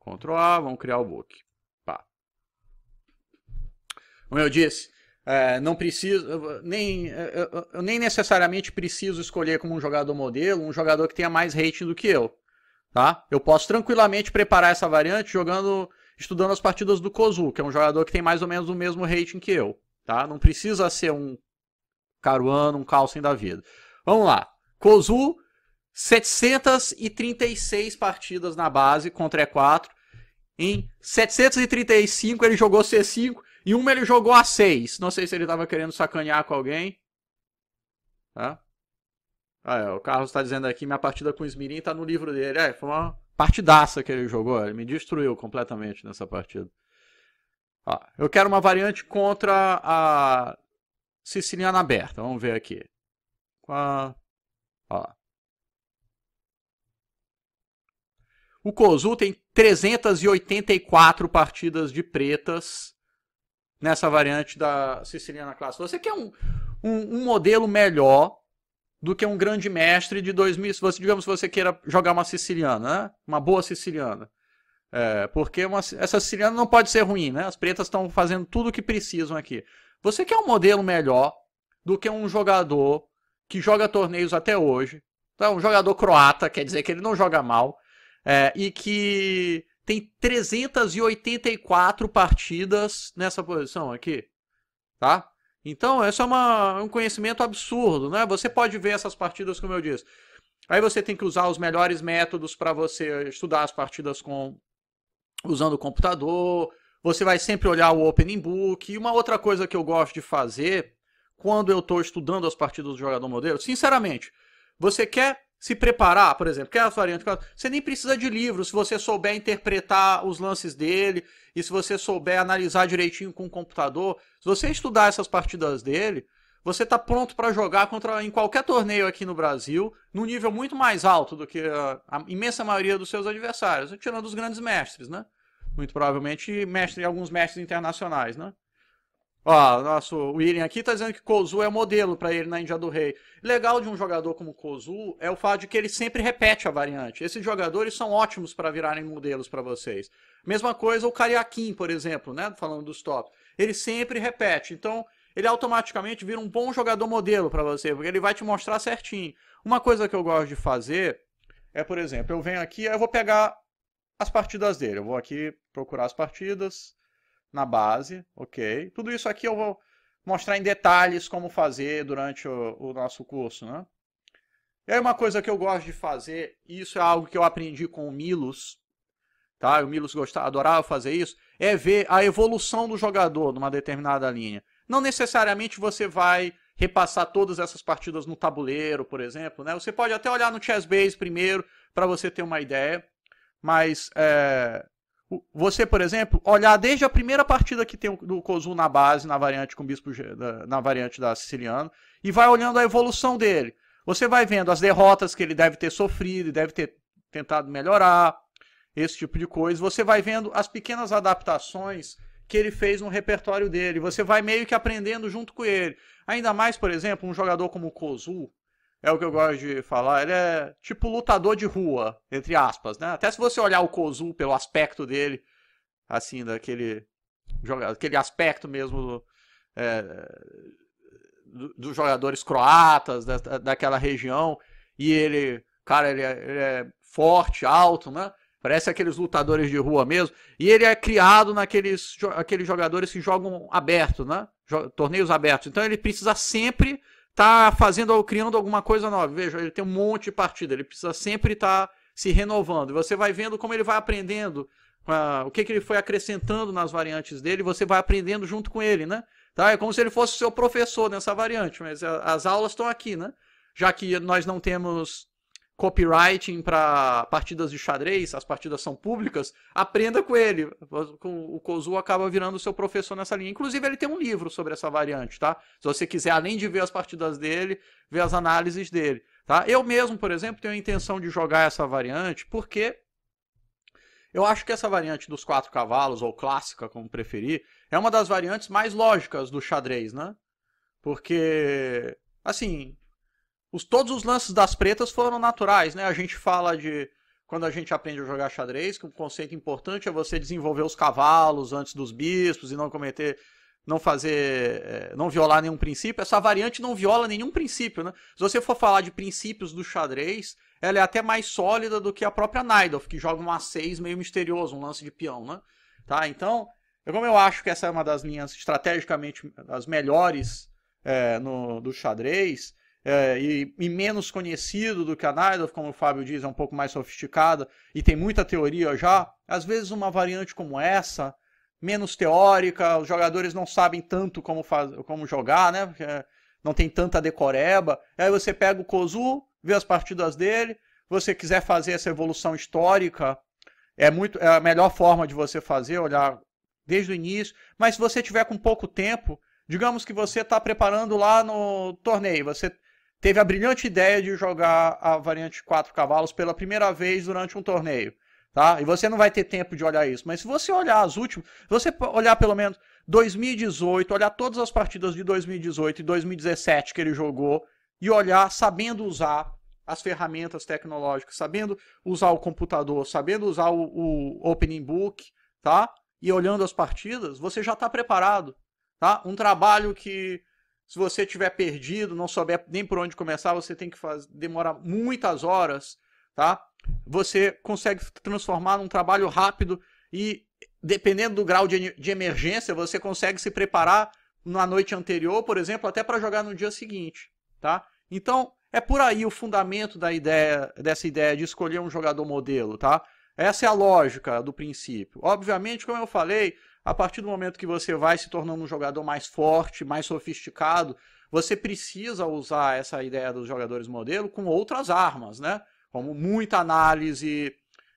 Ctrl A, vamos criar o book. Como eu disse, é, não preciso nem eu, eu, nem necessariamente preciso escolher como um jogador modelo um jogador que tenha mais rating do que eu tá eu posso tranquilamente preparar essa variante jogando estudando as partidas do Kozu que é um jogador que tem mais ou menos o mesmo rating que eu tá não precisa ser um Caruano um Carlsen da vida vamos lá Kozu 736 partidas na base contra E4 em 735 ele jogou C5 e uma ele jogou a 6. Não sei se ele estava querendo sacanear com alguém. Tá? Ah, é, o Carlos está dizendo aqui, minha partida com o Smirin está no livro dele. É, foi uma partidaça que ele jogou. Ele me destruiu completamente nessa partida. eu quero uma variante contra a siciliana aberta. Vamos ver aqui. Com a... Ah. O Kozu tem 384 partidas de pretas nessa variante da siciliana clássica. Você quer um, um, um, modelo melhor do que um grande mestre de 2000, se você, digamos, se você queira jogar uma siciliana, né? uma boa siciliana. É, porque uma, essa siciliana não pode ser ruim, né? As pretas estão fazendo tudo o que precisam aqui. Você quer um modelo melhor do que um jogador que joga torneios até hoje. Então, um jogador croata, quer dizer que ele não joga mal, é, e que tem 384 partidas nessa posição aqui, tá? Então, isso é uma, é um conhecimento absurdo, né? Você pode ver essas partidas, como eu disse. Aí você tem que usar os melhores métodos para você estudar as partidas com usando o computador. Você vai sempre olhar o opening Book. E uma outra coisa que eu gosto de fazer quando eu estou estudando as partidas do jogador modelo, sinceramente, você quer se preparar, por exemplo, que é as Você nem precisa de livro se você souber interpretar os lances dele e se você souber analisar direitinho com o computador. Se você estudar essas partidas dele, você está pronto para jogar contra em qualquer torneio aqui no Brasil, num nível muito mais alto do que a, a imensa maioria dos seus adversários, tirando os grandes mestres, né? Muito provavelmente mestre, alguns mestres internacionais, né? Ó, nosso William aqui tá dizendo que Kozu é modelo para ele na Índia do Rei. Legal de um jogador como Kozu é o fato de que ele sempre repete a variante. Esses jogadores são ótimos para virarem modelos para vocês. Mesma coisa o Kariakin, por exemplo, né, falando dos top. Ele sempre repete. Então, ele automaticamente vira um bom jogador modelo para você, porque ele vai te mostrar certinho. Uma coisa que eu gosto de fazer é, por exemplo, eu venho aqui, eu vou pegar as partidas dele. Eu vou aqui procurar as partidas na base, ok? Tudo isso aqui eu vou mostrar em detalhes como fazer durante o, o nosso curso, né? E aí uma coisa que eu gosto de fazer, e isso é algo que eu aprendi com o Milos, tá? O Milos gostava, adorava fazer isso, é ver a evolução do jogador numa determinada linha. Não necessariamente você vai repassar todas essas partidas no tabuleiro, por exemplo, né? Você pode até olhar no Chess Base primeiro para você ter uma ideia, mas é, você, por exemplo, olhar desde a primeira partida que tem do Kozun na base, na variante com Bispo, na variante da Siciliano, e vai olhando a evolução dele. Você vai vendo as derrotas que ele deve ter sofrido, deve ter tentado melhorar, esse tipo de coisa. Você vai vendo as pequenas adaptações que ele fez no repertório dele. Você vai meio que aprendendo junto com ele. Ainda mais, por exemplo, um jogador como o Kozu, é o que eu gosto de falar, ele é tipo lutador de rua, entre aspas, né? Até se você olhar o Kozu pelo aspecto dele, assim, daquele jogador, aquele aspecto mesmo é, do, dos jogadores croatas, da, daquela região, e ele, cara, ele é, ele é forte, alto, né? Parece aqueles lutadores de rua mesmo. E ele é criado naqueles aqueles jogadores que jogam aberto, né? Torneios abertos. Então ele precisa sempre tá fazendo criando alguma coisa nova. Veja, ele tem um monte de partida, ele precisa sempre estar tá se renovando. Você vai vendo como ele vai aprendendo, uh, o que, que ele foi acrescentando nas variantes dele, você vai aprendendo junto com ele, né? Tá? É como se ele fosse o seu professor nessa variante, mas as aulas estão aqui, né? Já que nós não temos copywriting para partidas de xadrez, as partidas são públicas, aprenda com ele. O Kozu acaba virando seu professor nessa linha. Inclusive, ele tem um livro sobre essa variante, tá? Se você quiser, além de ver as partidas dele, ver as análises dele, tá? Eu mesmo, por exemplo, tenho a intenção de jogar essa variante porque eu acho que essa variante dos quatro cavalos, ou clássica, como preferir, é uma das variantes mais lógicas do xadrez, né? Porque, assim, os, todos os lances das pretas foram naturais, né? A gente fala de. Quando a gente aprende a jogar xadrez, que um conceito importante é você desenvolver os cavalos antes dos bispos e não cometer. Não fazer. É, não violar nenhum princípio. Essa variante não viola nenhum princípio, né? Se você for falar de princípios do xadrez, ela é até mais sólida do que a própria Nidorf, que joga um A6 meio misterioso, um lance de peão, né? Tá? Então, é como eu acho que essa é uma das linhas estrategicamente as melhores é, no, do xadrez, é, e, e, menos conhecido do que a Nylon, como o Fábio diz, é um pouco mais sofisticada e tem muita teoria já. Às vezes uma variante como essa, menos teórica, os jogadores não sabem tanto como, faz, como jogar, né? É, não tem tanta decoreba. Aí você pega o Kozu, vê as partidas dele, você quiser fazer essa evolução histórica, é muito é a melhor forma de você fazer, olhar desde o início. Mas se você tiver com pouco tempo, digamos que você está preparando lá no torneio, você teve a brilhante ideia de jogar a variante 4 cavalos pela primeira vez durante um torneio. Tá? E você não vai ter tempo de olhar isso, mas se você olhar as últimas, você olhar pelo menos 2018, olhar todas as partidas de 2018 e 2017 que ele jogou e olhar sabendo usar as ferramentas tecnológicas, sabendo usar o computador, sabendo usar o, o Opening Book, tá? E olhando as partidas, você já está preparado, tá? Um trabalho que se você tiver perdido, não souber nem por onde começar, você tem que fazer, demorar muitas horas, tá? Você consegue transformar num trabalho rápido e dependendo do grau de, de emergência, você consegue se preparar na noite anterior, por exemplo, até para jogar no dia seguinte, tá? Então, é por aí o fundamento da ideia dessa ideia de escolher um jogador modelo, tá? Essa é a lógica do princípio. Obviamente, como eu falei, a partir do momento que você vai se tornando um jogador mais forte, mais sofisticado, você precisa usar essa ideia dos jogadores modelo com outras armas, né? Como muita análise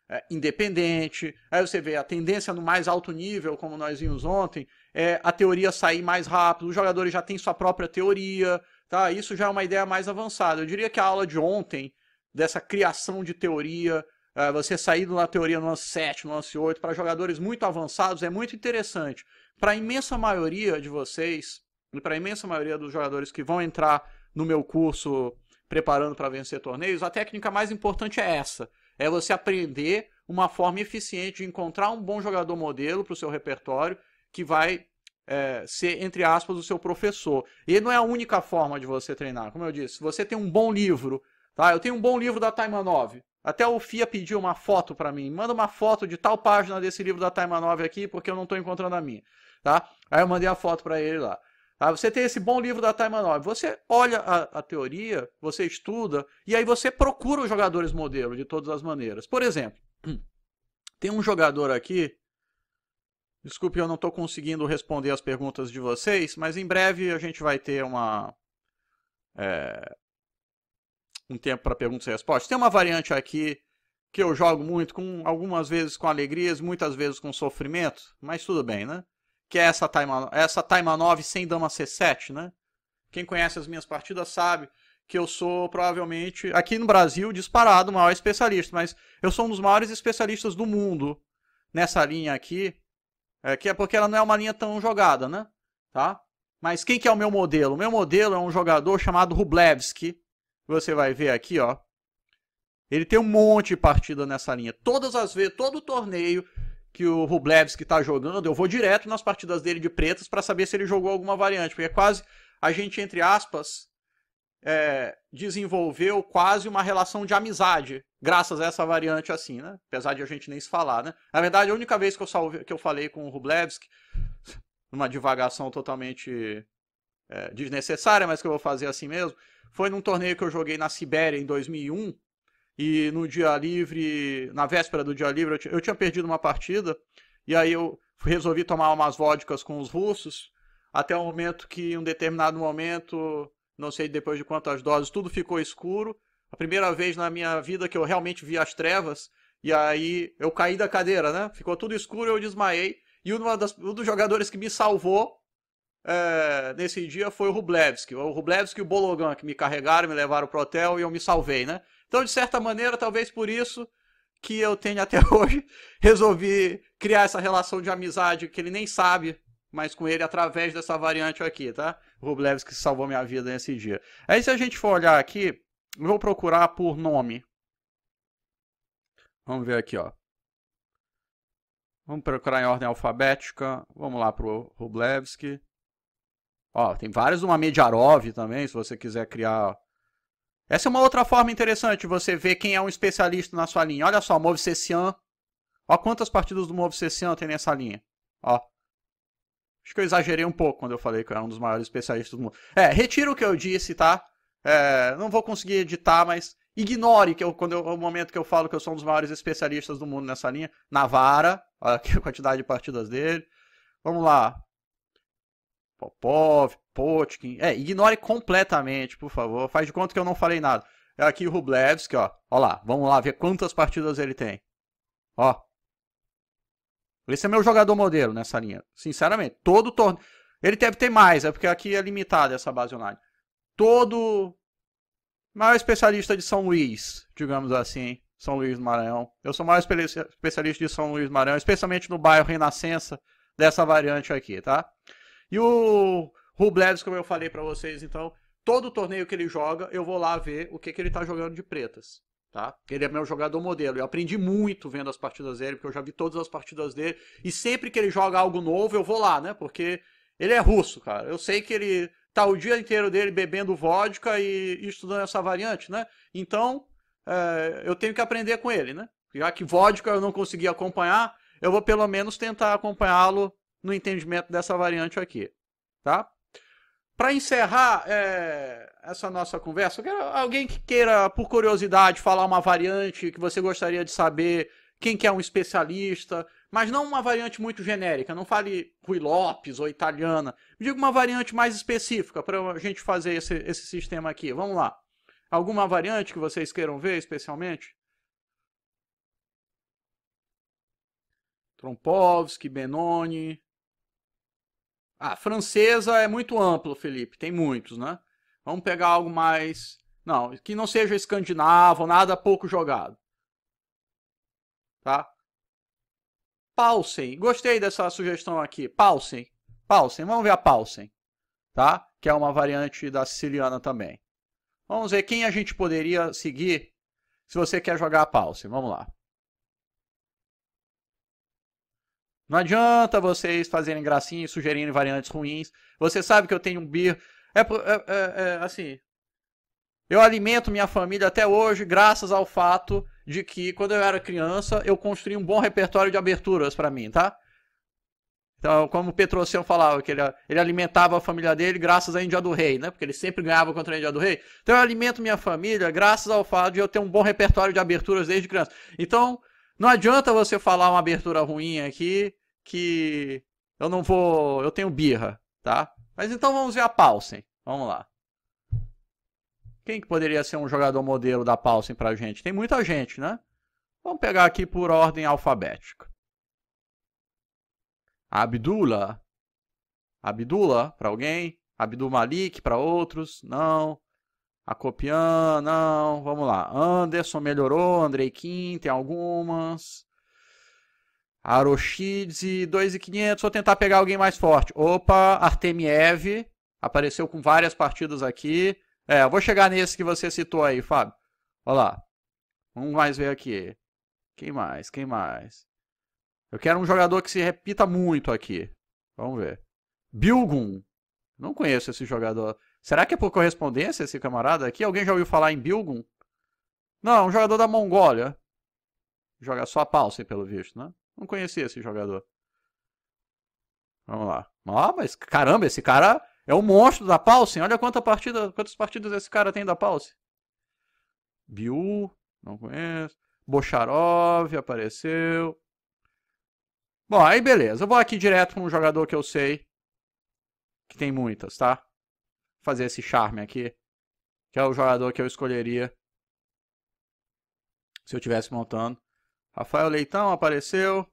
é, independente. Aí você vê a tendência no mais alto nível, como nós vimos ontem, é a teoria sair mais rápido, os jogadores já têm sua própria teoria, tá? Isso já é uma ideia mais avançada. Eu diria que a aula de ontem, dessa criação de teoria, ah, você sair da teoria no lance 7, no lance 8, para jogadores muito avançados é muito interessante. Para a imensa maioria de vocês, e para a imensa maioria dos jogadores que vão entrar no meu curso preparando para vencer torneios, a técnica mais importante é essa: é você aprender uma forma eficiente de encontrar um bom jogador modelo para o seu repertório que vai é, ser, entre aspas, o seu professor. E não é a única forma de você treinar. Como eu disse, se você tem um bom livro, tá? Eu tenho um bom livro da 9 até o FIA pediu uma foto para mim. Manda uma foto de tal página desse livro da Time 9 aqui, porque eu não estou encontrando a minha. Tá? Aí eu mandei a foto para ele lá. Tá? Você tem esse bom livro da Time 9. Você olha a, a, teoria, você estuda, e aí você procura os jogadores modelo de todas as maneiras. Por exemplo, tem um jogador aqui. Desculpe, eu não estou conseguindo responder as perguntas de vocês, mas em breve a gente vai ter uma. É, um tempo para perguntas e respostas. Tem uma variante aqui que eu jogo muito, com algumas vezes com alegrias, muitas vezes com sofrimento, mas tudo bem, né? Que é essa Taima, essa Taima 9 sem dama C7, né? Quem conhece as minhas partidas sabe que eu sou provavelmente, aqui no Brasil, disparado, o maior especialista, mas eu sou um dos maiores especialistas do mundo nessa linha aqui, é, que é porque ela não é uma linha tão jogada, né? Tá? Mas quem que é o meu modelo? O meu modelo é um jogador chamado Rublevski, você vai ver aqui, ó. Ele tem um monte de partida nessa linha. Todas as vezes, todo torneio que o Rublevski está jogando, eu vou direto nas partidas dele de pretas para saber se ele jogou alguma variante, porque é quase a gente, entre aspas, é, desenvolveu quase uma relação de amizade, graças a essa variante assim, né? Apesar de a gente nem se falar, né? Na verdade, a única vez que eu, salve, que eu falei com o Rublevski, numa divagação totalmente é, desnecessária, mas que eu vou fazer assim mesmo. Foi num torneio que eu joguei na Sibéria em 2001 e no dia livre, na véspera do dia livre, eu, eu tinha perdido uma partida e aí eu resolvi tomar umas vodkas com os russos até o momento que, em um determinado momento, não sei depois de quantas doses, tudo ficou escuro. A primeira vez na minha vida que eu realmente vi as trevas, e aí eu caí da cadeira, né? Ficou tudo escuro, eu desmaiei. E uma das, um dos jogadores que me salvou é, nesse dia foi o Rublevski. O Rublevski e o Bologan que me carregaram, me levaram pro hotel e eu me salvei, né? Então, de certa maneira, talvez por isso que eu tenho até hoje, resolvi criar essa relação de amizade que ele nem sabe, mas com ele através dessa variante aqui, tá? Rublevski salvou minha vida nesse dia. Aí se a gente for olhar aqui, eu vou procurar por nome. Vamos ver aqui, ó. Vamos procurar em ordem alfabética. Vamos lá pro Rublevski. Ó, tem vários do Mediarov também, se você quiser criar. Essa é uma outra forma interessante, você ver quem é um especialista na sua linha. Olha só, Move Cessian. Ó quantas partidas do Move Cessian tem nessa linha. Ó. Acho que eu exagerei um pouco quando eu falei que eu era um dos maiores especialistas do mundo. É, retiro o que eu disse, tá? É, não vou conseguir editar, mas ignore que eu, quando eu, o momento que eu falo que eu sou um dos maiores especialistas do mundo nessa linha. Navara, olha aqui a quantidade de partidas dele. Vamos lá. Popov, Potkin. É, ignore completamente, por favor. Faz de conta que eu não falei nada. É aqui o Rublevski, ó. Ó lá, vamos lá ver quantas partidas ele tem. Ó. Esse é meu jogador modelo nessa linha. Sinceramente, todo torneio... Ele deve ter mais, é porque aqui é limitada essa base online. Todo maior especialista de São Luís, digamos assim, São Luís do Maranhão. Eu sou maior especialista de São Luís do Maranhão, especialmente no bairro Renascença, dessa variante aqui, tá? E o Rubledes, como eu falei para vocês, então, todo torneio que ele joga, eu vou lá ver o que, que ele tá jogando de pretas. Tá? Ele é meu jogador modelo. Eu aprendi muito vendo as partidas dele, porque eu já vi todas as partidas dele. E sempre que ele joga algo novo, eu vou lá, né? Porque ele é russo, cara. Eu sei que ele tá o dia inteiro dele bebendo vodka e, estudando essa variante, né? Então, é, eu tenho que aprender com ele, né? Já que vodka eu não consegui acompanhar, eu vou pelo menos tentar acompanhá-lo no entendimento dessa variante aqui, tá? Para encerrar é, essa nossa conversa, quero, alguém que queira, por curiosidade, falar uma variante que você gostaria de saber quem que é um especialista, mas não uma variante muito genérica, não fale Rui Lopes ou italiana, me diga uma variante mais específica para a gente fazer esse, esse sistema aqui, vamos lá. Alguma variante que vocês queiram ver especialmente? Trompovski, Benoni, ah, francesa é muito amplo, Felipe, tem muitos, né? Vamos pegar algo mais. Não, que não seja escandinavo, nada pouco jogado. Tá? Paulsen. Gostei dessa sugestão aqui. Paulsen. Paulsen, vamos ver a Paulsen. Tá? Que é uma variante da siciliana também. Vamos ver quem a gente poderia seguir se você quer jogar a Paulsen. Vamos lá. Não adianta vocês fazerem gracinha e sugerirem variantes ruins. Você sabe que eu tenho um birro. É, é, é, é, assim. Eu alimento minha família até hoje graças ao fato de que quando eu era criança eu construí um bom repertório de aberturas para mim, tá? Então, como o Petrocião falava, que ele, ele alimentava a família dele graças à Índia do Rei, né? Porque ele sempre ganhava contra a Índia do Rei. Então, eu alimento minha família graças ao fato de eu ter um bom repertório de aberturas desde criança. Então, não adianta você falar uma abertura ruim aqui que eu não vou. Eu tenho birra, tá? Mas então vamos ver a Paulsen. Vamos lá. Quem que poderia ser um jogador modelo da Paulsen pra gente? Tem muita gente, né? Vamos pegar aqui por ordem alfabética. Abdullah. Abdullah para alguém? Abdul Malik para outros? Não. Acopian, não. Vamos lá. Anderson melhorou. Andrei Kim, tem algumas. Aroshidze, 2,500. Vou tentar pegar alguém mais forte. Opa, Artemiev. Apareceu com várias partidas aqui. É, vou chegar nesse que você citou aí, Fábio. Olha lá. Vamos mais ver aqui. Quem mais? Quem mais? Eu quero um jogador que se repita muito aqui. Vamos ver. Bilgun. Não conheço esse jogador. Será que é por correspondência esse camarada aqui? Alguém já ouviu falar em Bilgun? Não, um jogador da Mongólia. Joga só a pausa pelo visto, né? Não conhecia esse jogador. Vamos lá. Ah, mas caramba, esse cara é um monstro da Pulse. Olha quanta partida, quantas partidas esse cara tem da Pulse. Biu, não conheço. Bocharov apareceu. Bom, aí beleza. Eu vou aqui direto para um jogador que eu sei. Que tem muitas, tá? fazer esse charme aqui. Que é o jogador que eu escolheria. Se eu estivesse montando. Rafael Leitão apareceu.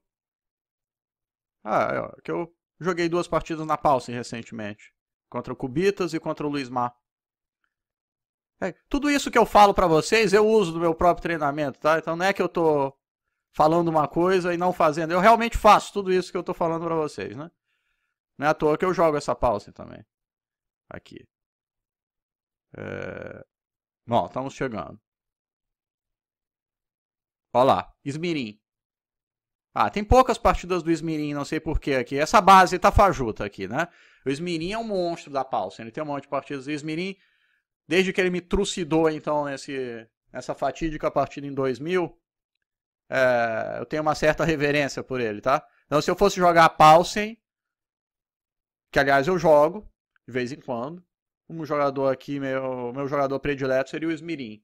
Ah, é, que eu joguei duas partidas na pausa recentemente. Contra o Cubitas e contra o Luiz Mar. É, tudo isso que eu falo para vocês, eu uso do meu próprio treinamento, tá? Então não é que eu tô falando uma coisa e não fazendo. Eu realmente faço tudo isso que eu tô falando para vocês, né? Não é à toa que eu jogo essa pausa também. Aqui. É... Bom, estamos chegando. Olha lá, Esmirim. Ah, tem poucas partidas do Esmirim, não sei porquê aqui. Essa base tá fajuta aqui, né? O Esmirim é um monstro da pausa. ele tem um monte de partidas do Esmirim. Desde que ele me trucidou, então, nesse, nessa fatídica partida em 2000, é, eu tenho uma certa reverência por ele, tá? Então, se eu fosse jogar a Paulsen, que aliás eu jogo, de vez em quando, um jogador aqui, meu, meu jogador predileto seria o Esmirim.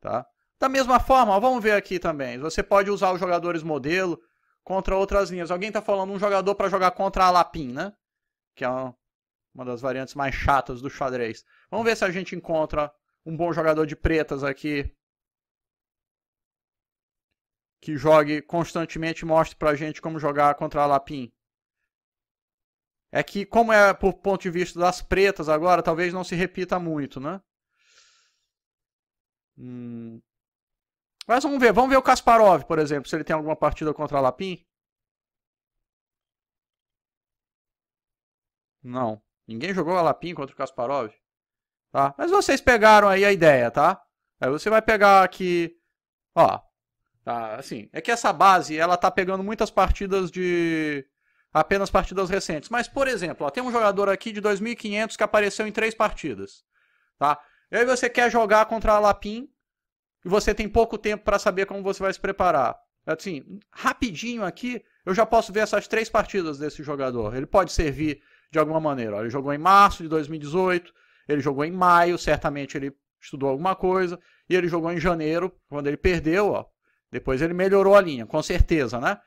Tá? Da mesma forma, vamos ver aqui também. Você pode usar os jogadores modelo contra outras linhas. Alguém está falando um jogador para jogar contra a Lapin, né? Que é uma das variantes mais chatas do xadrez. Vamos ver se a gente encontra um bom jogador de pretas aqui. Que jogue constantemente e mostre pra gente como jogar contra a Lapin. É que, como é por ponto de vista das pretas agora, talvez não se repita muito, né? Hum. Mas vamos ver. Vamos ver o Kasparov, por exemplo, se ele tem alguma partida contra a Lapim. Não. Ninguém jogou a Lapim contra o Kasparov. Tá? Mas vocês pegaram aí a ideia, tá? Aí você vai pegar aqui... Ó. Tá, assim, é que essa base, ela tá pegando muitas partidas de... Apenas partidas recentes. Mas, por exemplo, ó, tem um jogador aqui de 2.500 que apareceu em três partidas. Tá? E aí você quer jogar contra a Lapim e você tem pouco tempo para saber como você vai se preparar. Assim, rapidinho aqui, eu já posso ver essas três partidas desse jogador. Ele pode servir de alguma maneira. Ele jogou em março de 2018, ele jogou em maio, certamente ele estudou alguma coisa, e ele jogou em janeiro, quando ele perdeu, ó. Depois ele melhorou a linha, com certeza, né?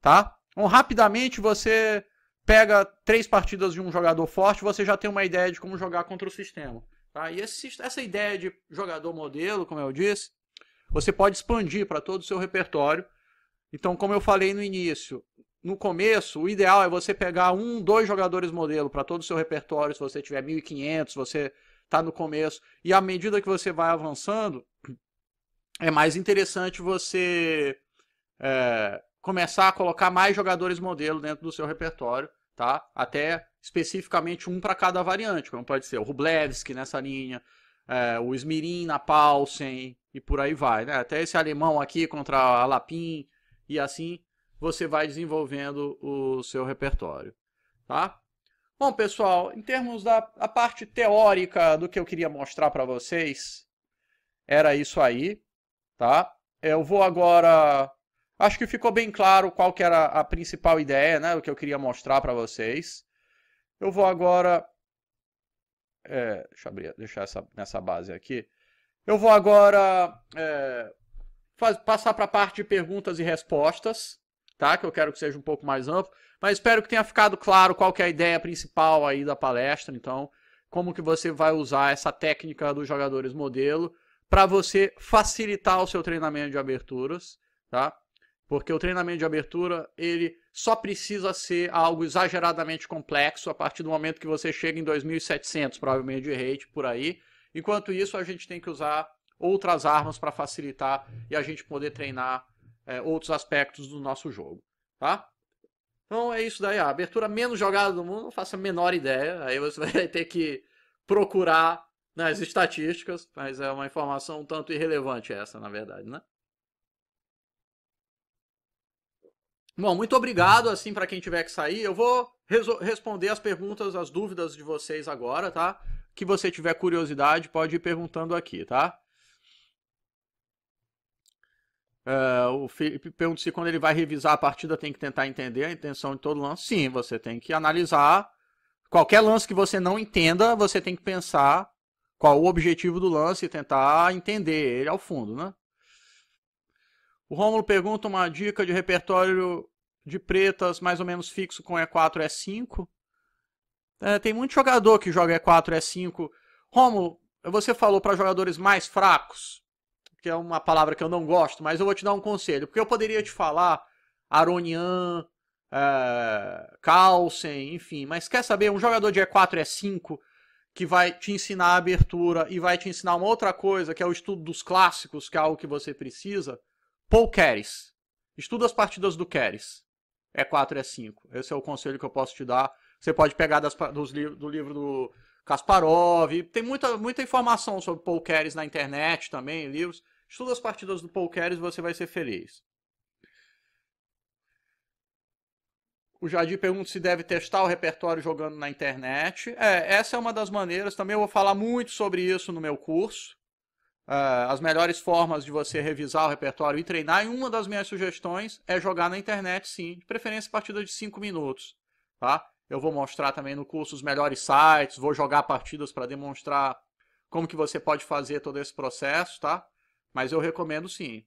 Tá? Então, rapidamente você pega três partidas de um jogador forte, você já tem uma ideia de como jogar contra o sistema. Tá? E esse, essa ideia de jogador modelo, como eu disse, você pode expandir para todo o seu repertório. Então, como eu falei no início, no começo, o ideal é você pegar um, dois jogadores modelo para todo o seu repertório, se você tiver 1.500, você está no começo. E à medida que você vai avançando, é mais interessante você é, começar a colocar mais jogadores modelo dentro do seu repertório, tá? Até especificamente um para cada variante, como pode ser o Rublevski nessa linha, é, o Smirin na Paulsen e por aí vai. Né? Até esse alemão aqui contra a Lapin e assim você vai desenvolvendo o seu repertório. Tá? Bom, pessoal, em termos da parte teórica do que eu queria mostrar para vocês, era isso aí, tá? Eu vou agora... Acho que ficou bem claro qual que era a principal ideia, né? O que eu queria mostrar para vocês. Eu vou agora. É, deixa eu abrir, deixar essa, nessa base aqui. Eu vou agora é, faz, passar para a parte de perguntas e respostas, tá? Que eu quero que seja um pouco mais amplo. Mas espero que tenha ficado claro qual é a ideia principal aí da palestra. Então, como que você vai usar essa técnica dos jogadores modelo para você facilitar o seu treinamento de aberturas, tá? Porque o treinamento de abertura, ele só precisa ser algo exageradamente complexo a partir do momento que você chega em 2.700, provavelmente, de rate por aí. Enquanto isso, a gente tem que usar outras armas para facilitar e a gente poder treinar é, outros aspectos do nosso jogo, tá? Então é isso daí, a abertura menos jogada do mundo, não faço a menor ideia, aí você vai ter que procurar nas estatísticas, mas é uma informação um tanto irrelevante essa, na verdade, né? Bom, muito obrigado, assim, para quem tiver que sair. Eu vou responder as perguntas, as dúvidas de vocês agora, tá? Que você tiver curiosidade, pode ir perguntando aqui, tá? É, o Felipe pergunta se quando ele vai revisar a partida tem que tentar entender a intenção de todo lance. Sim, você tem que analisar. Qualquer lance que você não entenda, você tem que pensar qual o objetivo do lance e tentar entender ele ao fundo, né? O Rômulo pergunta uma dica de repertório de pretas mais ou menos fixo com E4, E5. É, tem muito jogador que joga E4, E5. Romo você falou para jogadores mais fracos, que é uma palavra que eu não gosto, mas eu vou te dar um conselho, porque eu poderia te falar Aronian, é, Carlsen, enfim, mas quer saber, um jogador de E4, E5 que vai te ensinar a abertura e vai te ensinar uma outra coisa, que é o estudo dos clássicos, que é algo que você precisa, Paul Keres. Estuda as partidas do Keres é 4 é 5. Esse é o conselho que eu posso te dar. Você pode pegar das, dos, do livro do Kasparov, tem muita, muita informação sobre Paul na internet também, livros. Estuda as partidas do Paul e você vai ser feliz. O Jadir pergunta se deve testar o repertório jogando na internet. É, essa é uma das maneiras. Também eu vou falar muito sobre isso no meu curso uh, as melhores formas de você revisar o repertório e treinar, e uma das minhas sugestões é jogar na internet, sim, de preferência partida de 5 minutos, tá? Eu vou mostrar também no curso os melhores sites, vou jogar partidas para demonstrar como que você pode fazer todo esse processo, tá? Mas eu recomendo sim.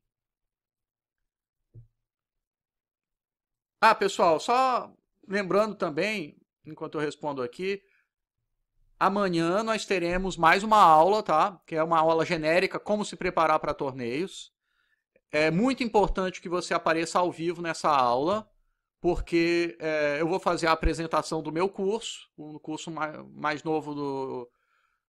Ah, pessoal, só lembrando também, enquanto eu respondo aqui, Amanhã nós teremos mais uma aula, tá? Que é uma aula genérica, como se preparar para torneios. É muito importante que você apareça ao vivo nessa aula, porque é, eu vou fazer a apresentação do meu curso, o um curso mais, mais novo do,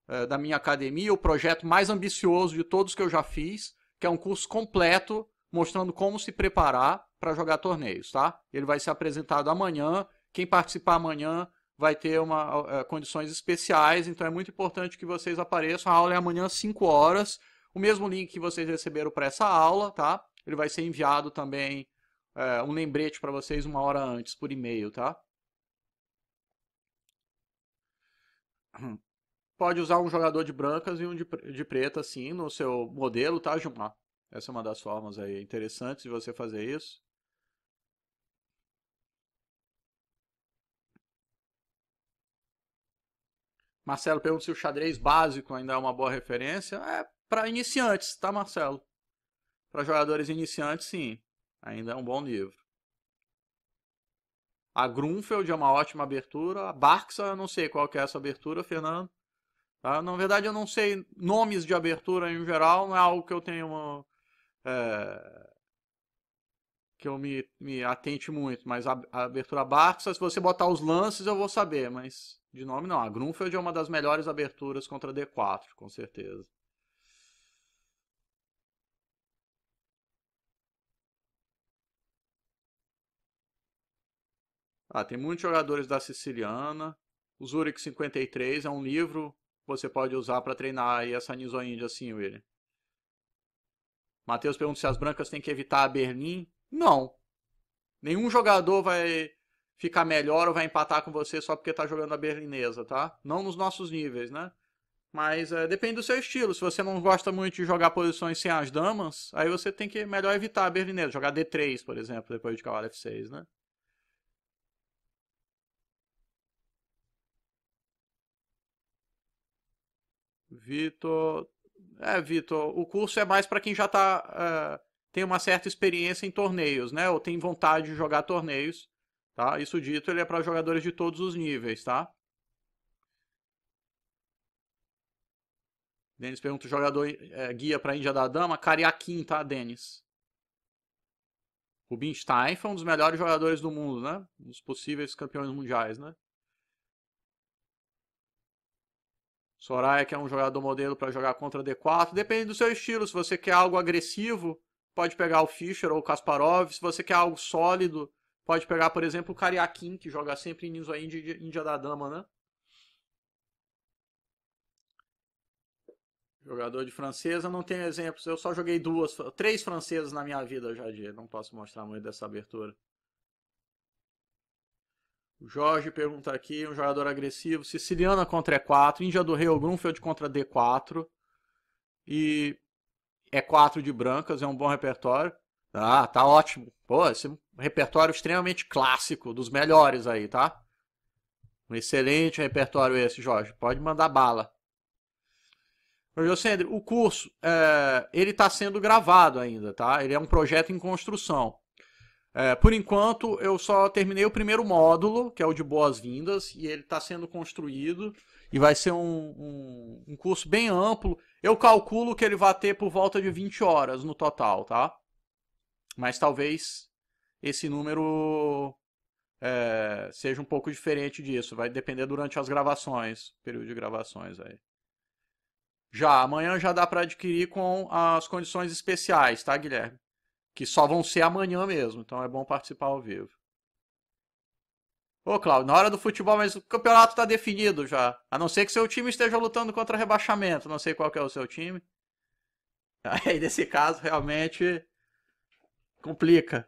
é, da minha academia, o projeto mais ambicioso de todos que eu já fiz, que é um curso completo mostrando como se preparar para jogar torneios, tá? Ele vai ser apresentado amanhã. Quem participar amanhã vai ter uma, uh, condições especiais, então é muito importante que vocês apareçam. A aula é amanhã às 5 horas. O mesmo link que vocês receberam para essa aula, tá? Ele vai ser enviado também uh, um lembrete para vocês uma hora antes por e-mail, tá? Pode usar um jogador de brancas e um de, de preta, sim, no seu modelo, tá, Gilmar? Essa é uma das formas aí é interessantes de você fazer isso. Marcelo pergunta se o xadrez básico ainda é uma boa referência. É para iniciantes, tá, Marcelo? Para jogadores iniciantes, sim. Ainda é um bom livro. A Grunfeld é uma ótima abertura. A Barksa, eu não sei qual que é essa abertura, Fernando. Tá? Na verdade, eu não sei nomes de abertura em geral. Não é algo que eu tenho uma... É, que eu me, me atente muito. Mas a, a abertura Barxa, se você botar os lances, eu vou saber. Mas de nome não. A Grunfeld é uma das melhores aberturas contra D4, com certeza. Ah, tem muitos jogadores da Siciliana. O Zurich 53 é um livro que você pode usar para treinar aí essa nisoíndia assim, ele Matheus pergunta se as brancas têm que evitar a Berlim. Não. Nenhum jogador vai ficar melhor ou vai empatar com você só porque tá jogando a berlinesa, tá? Não nos nossos níveis, né? Mas é, depende do seu estilo. Se você não gosta muito de jogar posições sem as damas, aí você tem que melhor evitar a berlinesa. Jogar D3, por exemplo, depois de cavalo F6, né? Vitor. É, Vitor, o curso é mais para quem já tá, uh, tem uma certa experiência em torneios, né? Ou tem vontade de jogar torneios. Tá? Isso dito, ele é para jogadores de todos os níveis, tá? Denis pergunta, jogador é, guia para Índia da Dama, Cariaquim, tá, Denis? Rubinstein foi um dos melhores jogadores do mundo, né? Um dos possíveis campeões mundiais, né? Soraya que é um jogador modelo para jogar contra D4. Depende do seu estilo. Se você quer algo agressivo, pode pegar o Fischer ou o Kasparov. Se você quer algo sólido, Pode pegar, por exemplo, o Kariakin, que joga sempre em Ninja Índia, Índia da Dama, né? Jogador de francesa, não tenho exemplos. Eu só joguei duas, três francesas na minha vida já de. Não posso mostrar muito dessa abertura. O Jorge pergunta aqui, um jogador agressivo, siciliana contra E4, Índia do Rei ou Grunfeld contra D4 e E4 de brancas, é um bom repertório. Ah, tá ótimo. Pô, esse um repertório extremamente clássico, dos melhores aí, tá? Um excelente repertório esse, Jorge. Pode mandar bala. Josendro, o curso é, ele está sendo gravado ainda, tá? Ele é um projeto em construção. É, por enquanto, eu só terminei o primeiro módulo, que é o de boas-vindas, e ele está sendo construído e vai ser um, um, um, curso bem amplo. Eu calculo que ele vai ter por volta de 20 horas no total, tá? Mas talvez esse número é, seja um pouco diferente disso. Vai depender durante as gravações, período de gravações aí. Já, amanhã já dá para adquirir com as condições especiais, tá, Guilherme? Que só vão ser amanhã mesmo, então é bom participar ao vivo. Ô, Cláudio, na hora do futebol, mas o campeonato está definido já. A não ser que seu time esteja lutando contra rebaixamento, não sei qual é o seu time. Aí, nesse caso, realmente complica.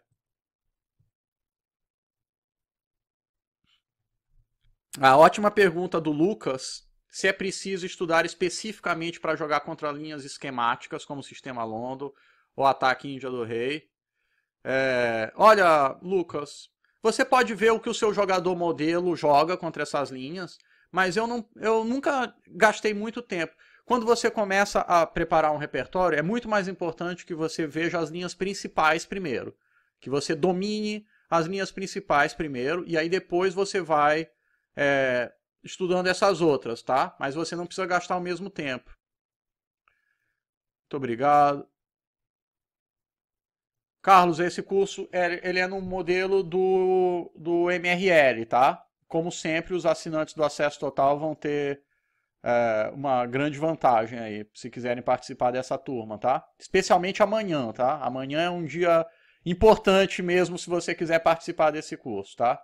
A ótima pergunta do Lucas, se é preciso estudar especificamente para jogar contra linhas esquemáticas, como o Sistema Londo ou Ataque Índia do Rei. É, olha, Lucas, você pode ver o que o seu jogador modelo joga contra essas linhas, mas eu, não, eu nunca gastei muito tempo. Quando você começa a preparar um repertório, é muito mais importante que você veja as linhas principais primeiro. Que você domine as linhas principais primeiro, e aí depois você vai é, estudando essas outras, tá? Mas você não precisa gastar o mesmo tempo. Muito obrigado. Carlos, esse curso é, ele é no modelo do, do MRL, tá? Como sempre, os assinantes do Acesso Total vão ter é, uma grande vantagem aí, se quiserem participar dessa turma, tá? Especialmente amanhã, tá? Amanhã é um dia importante mesmo se você quiser participar desse curso, tá?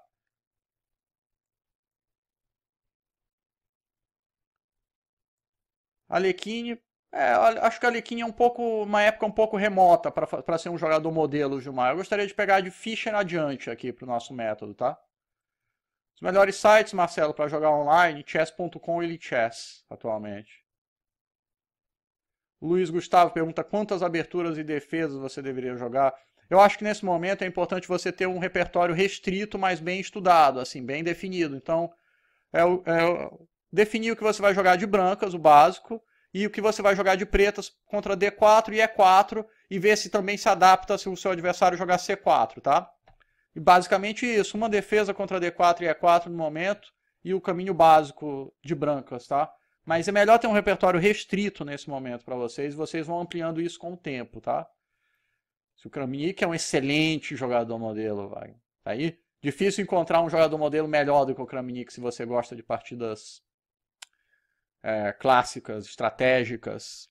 Alequine, é, acho que o é um pouco, uma época um pouco remota para ser um jogador modelo, Gilmar. Eu gostaria de pegar de Fischer adiante aqui para o nosso método, tá? Os melhores sites, Marcelo, para jogar online, chess.com e Lichess, atualmente. Luiz Gustavo pergunta quantas aberturas e defesas você deveria jogar. Eu acho que nesse momento é importante você ter um repertório restrito, mas bem estudado, assim, bem definido. Então, é, é, definir o que você vai jogar de brancas, o básico, e o que você vai jogar de pretas contra D4 e E4, e ver se também se adapta se o seu adversário jogar C4, tá? E basicamente isso, uma defesa contra D4 e E4 no momento, e o caminho básico de brancas, tá? Mas é melhor ter um repertório restrito nesse momento para vocês, vocês vão ampliando isso com o tempo, tá? Se o Kramnik é um excelente jogador modelo, vai. Tá aí, difícil encontrar um jogador modelo melhor do que o Kramnik se você gosta de partidas é, clássicas, estratégicas.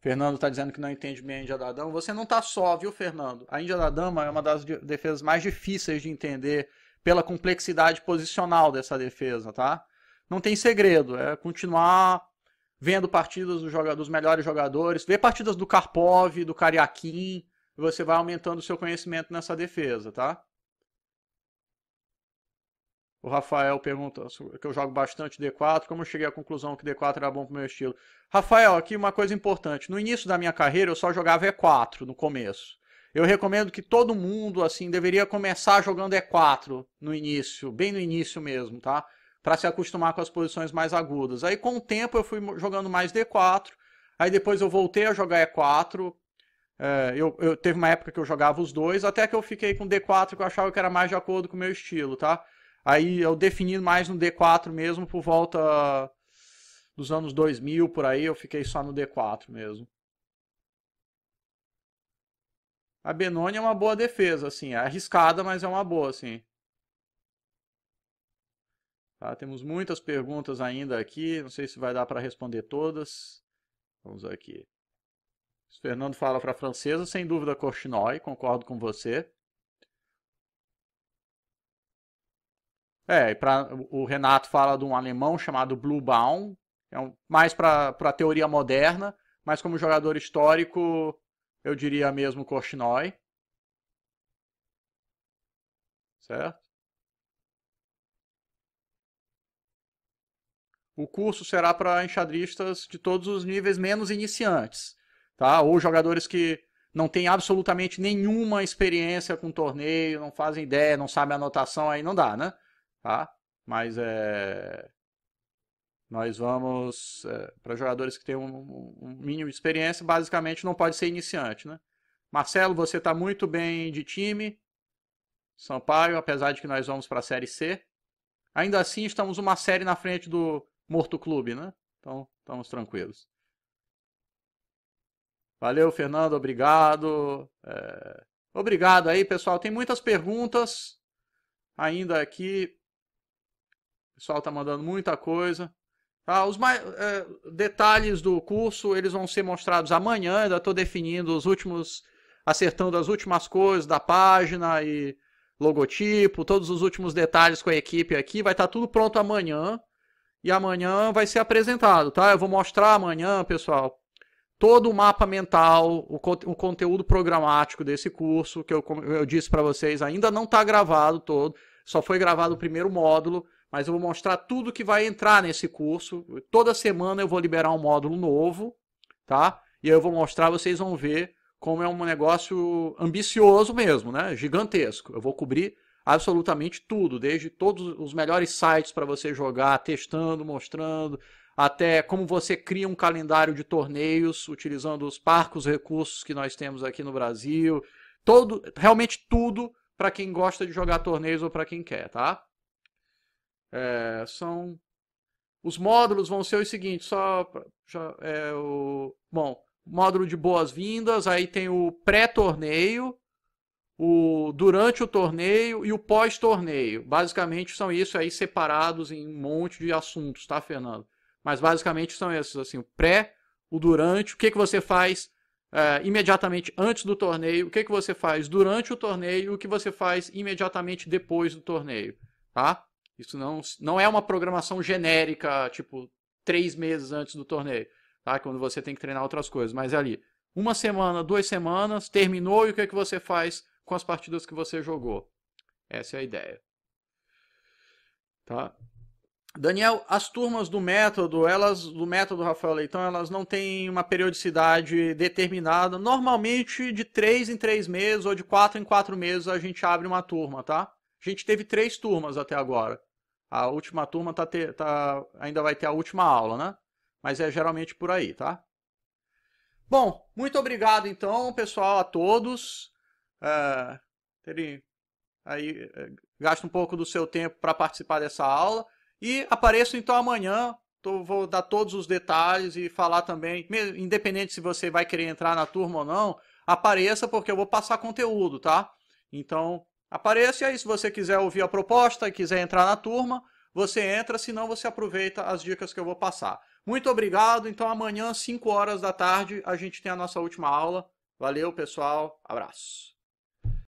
Fernando está dizendo que não entende bem a Índia da Dama. Você não está só, viu, Fernando? A Índia da Dama é uma das defesas mais difíceis de entender pela complexidade posicional dessa defesa, tá? Não tem segredo, é continuar vendo partidas dos, dos melhores jogadores, ver partidas do Karpov, do Kariakin, você vai aumentando o seu conhecimento nessa defesa, tá? O Rafael pergunta que eu jogo bastante D4, como eu cheguei à conclusão que D4 era bom para o meu estilo. Rafael, aqui uma coisa importante. No início da minha carreira eu só jogava E4 no começo. Eu recomendo que todo mundo assim deveria começar jogando E4 no início, bem no início mesmo, tá? Para se acostumar com as posições mais agudas. Aí com o tempo eu fui jogando mais D4, aí depois eu voltei a jogar E4. É, eu, eu teve uma época que eu jogava os dois, até que eu fiquei com D4 que eu achava que era mais de acordo com o meu estilo, tá? Aí eu defini mais no D4 mesmo por volta dos anos 2000, por aí eu fiquei só no D4 mesmo. A Benoni é uma boa defesa, assim, é arriscada, mas é uma boa, assim. Tá, temos muitas perguntas ainda aqui, não sei se vai dar para responder todas. Vamos aqui. Fernando fala para a francesa, sem dúvida Cochinói, concordo com você. É, e pra, o Renato fala de um alemão chamado Bluebaum, é um, mais para a teoria moderna, mas como jogador histórico, eu diria mesmo Korchnoi. Certo? O curso será para enxadristas de todos os níveis, menos iniciantes, tá? Ou jogadores que não têm absolutamente nenhuma experiência com torneio, não fazem ideia, não sabem a anotação, aí não dá, né? tá? Mas é, nós vamos é, para jogadores que têm um, um mínimo de experiência, basicamente não pode ser iniciante, né? Marcelo, você está muito bem de time. Sampaio, apesar de que nós vamos para a Série C, ainda assim estamos uma série na frente do Morto Clube, né? Então, estamos tranquilos. Valeu, Fernando, obrigado. É... Obrigado aí, pessoal. Tem muitas perguntas ainda aqui pessoal tá mandando muita coisa. Ah, os mais, é, detalhes do curso eles vão ser mostrados amanhã. Ainda estou definindo os últimos, acertando as últimas coisas da página e logotipo, todos os últimos detalhes com a equipe aqui. Vai estar tá tudo pronto amanhã e amanhã vai ser apresentado, tá? Eu vou mostrar amanhã, pessoal, todo o mapa mental, o, o conteúdo programático desse curso que eu, eu disse para vocês ainda não está gravado todo. Só foi gravado o primeiro módulo mas eu vou mostrar tudo que vai entrar nesse curso. Toda semana eu vou liberar um módulo novo, tá? E eu vou mostrar, vocês vão ver como é um negócio ambicioso mesmo, né? Gigantesco. Eu vou cobrir absolutamente tudo, desde todos os melhores sites para você jogar, testando, mostrando, até como você cria um calendário de torneios utilizando os parcos recursos que nós temos aqui no Brasil. Todo, realmente tudo para quem gosta de jogar torneios ou para quem quer, tá? É, são os módulos vão ser os seguintes, só já, é, o bom módulo de boas-vindas, aí tem o pré-torneio, o durante o torneio e o pós-torneio. Basicamente são isso aí separados em um monte de assuntos, tá, Fernando? Mas basicamente são esses assim, o pré, o durante, o que que você faz é, imediatamente antes do torneio, o que que você faz durante o torneio, o que você faz imediatamente depois do torneio, tá? Isso não, não é uma programação genérica, tipo, três meses antes do torneio, tá? Quando você tem que treinar outras coisas, mas é ali. Uma semana, duas semanas, terminou e o que é que você faz com as partidas que você jogou? Essa é a ideia. Tá? Daniel, as turmas do método, elas do método Rafael Leitão, elas não têm uma periodicidade determinada. Normalmente de três em três meses ou de quatro em quatro meses a gente abre uma turma, tá? A gente teve três turmas até agora. A última turma tá, tá ainda vai ter a última aula, né? Mas é geralmente por aí, tá? Bom, muito obrigado então, pessoal, a todos. É, terem aí, é, gasta um pouco do seu tempo para participar dessa aula. E apareço então amanhã. Tô, vou dar todos os detalhes e falar também, independente se você vai querer entrar na turma ou não, apareça porque eu vou passar conteúdo, tá? Então, Apareça e se você quiser ouvir a proposta e quiser entrar na turma, você entra, senão você aproveita as dicas que eu vou passar. Muito obrigado. Então amanhã, 5 horas da tarde, a gente tem a nossa última aula. Valeu, pessoal. Abraço.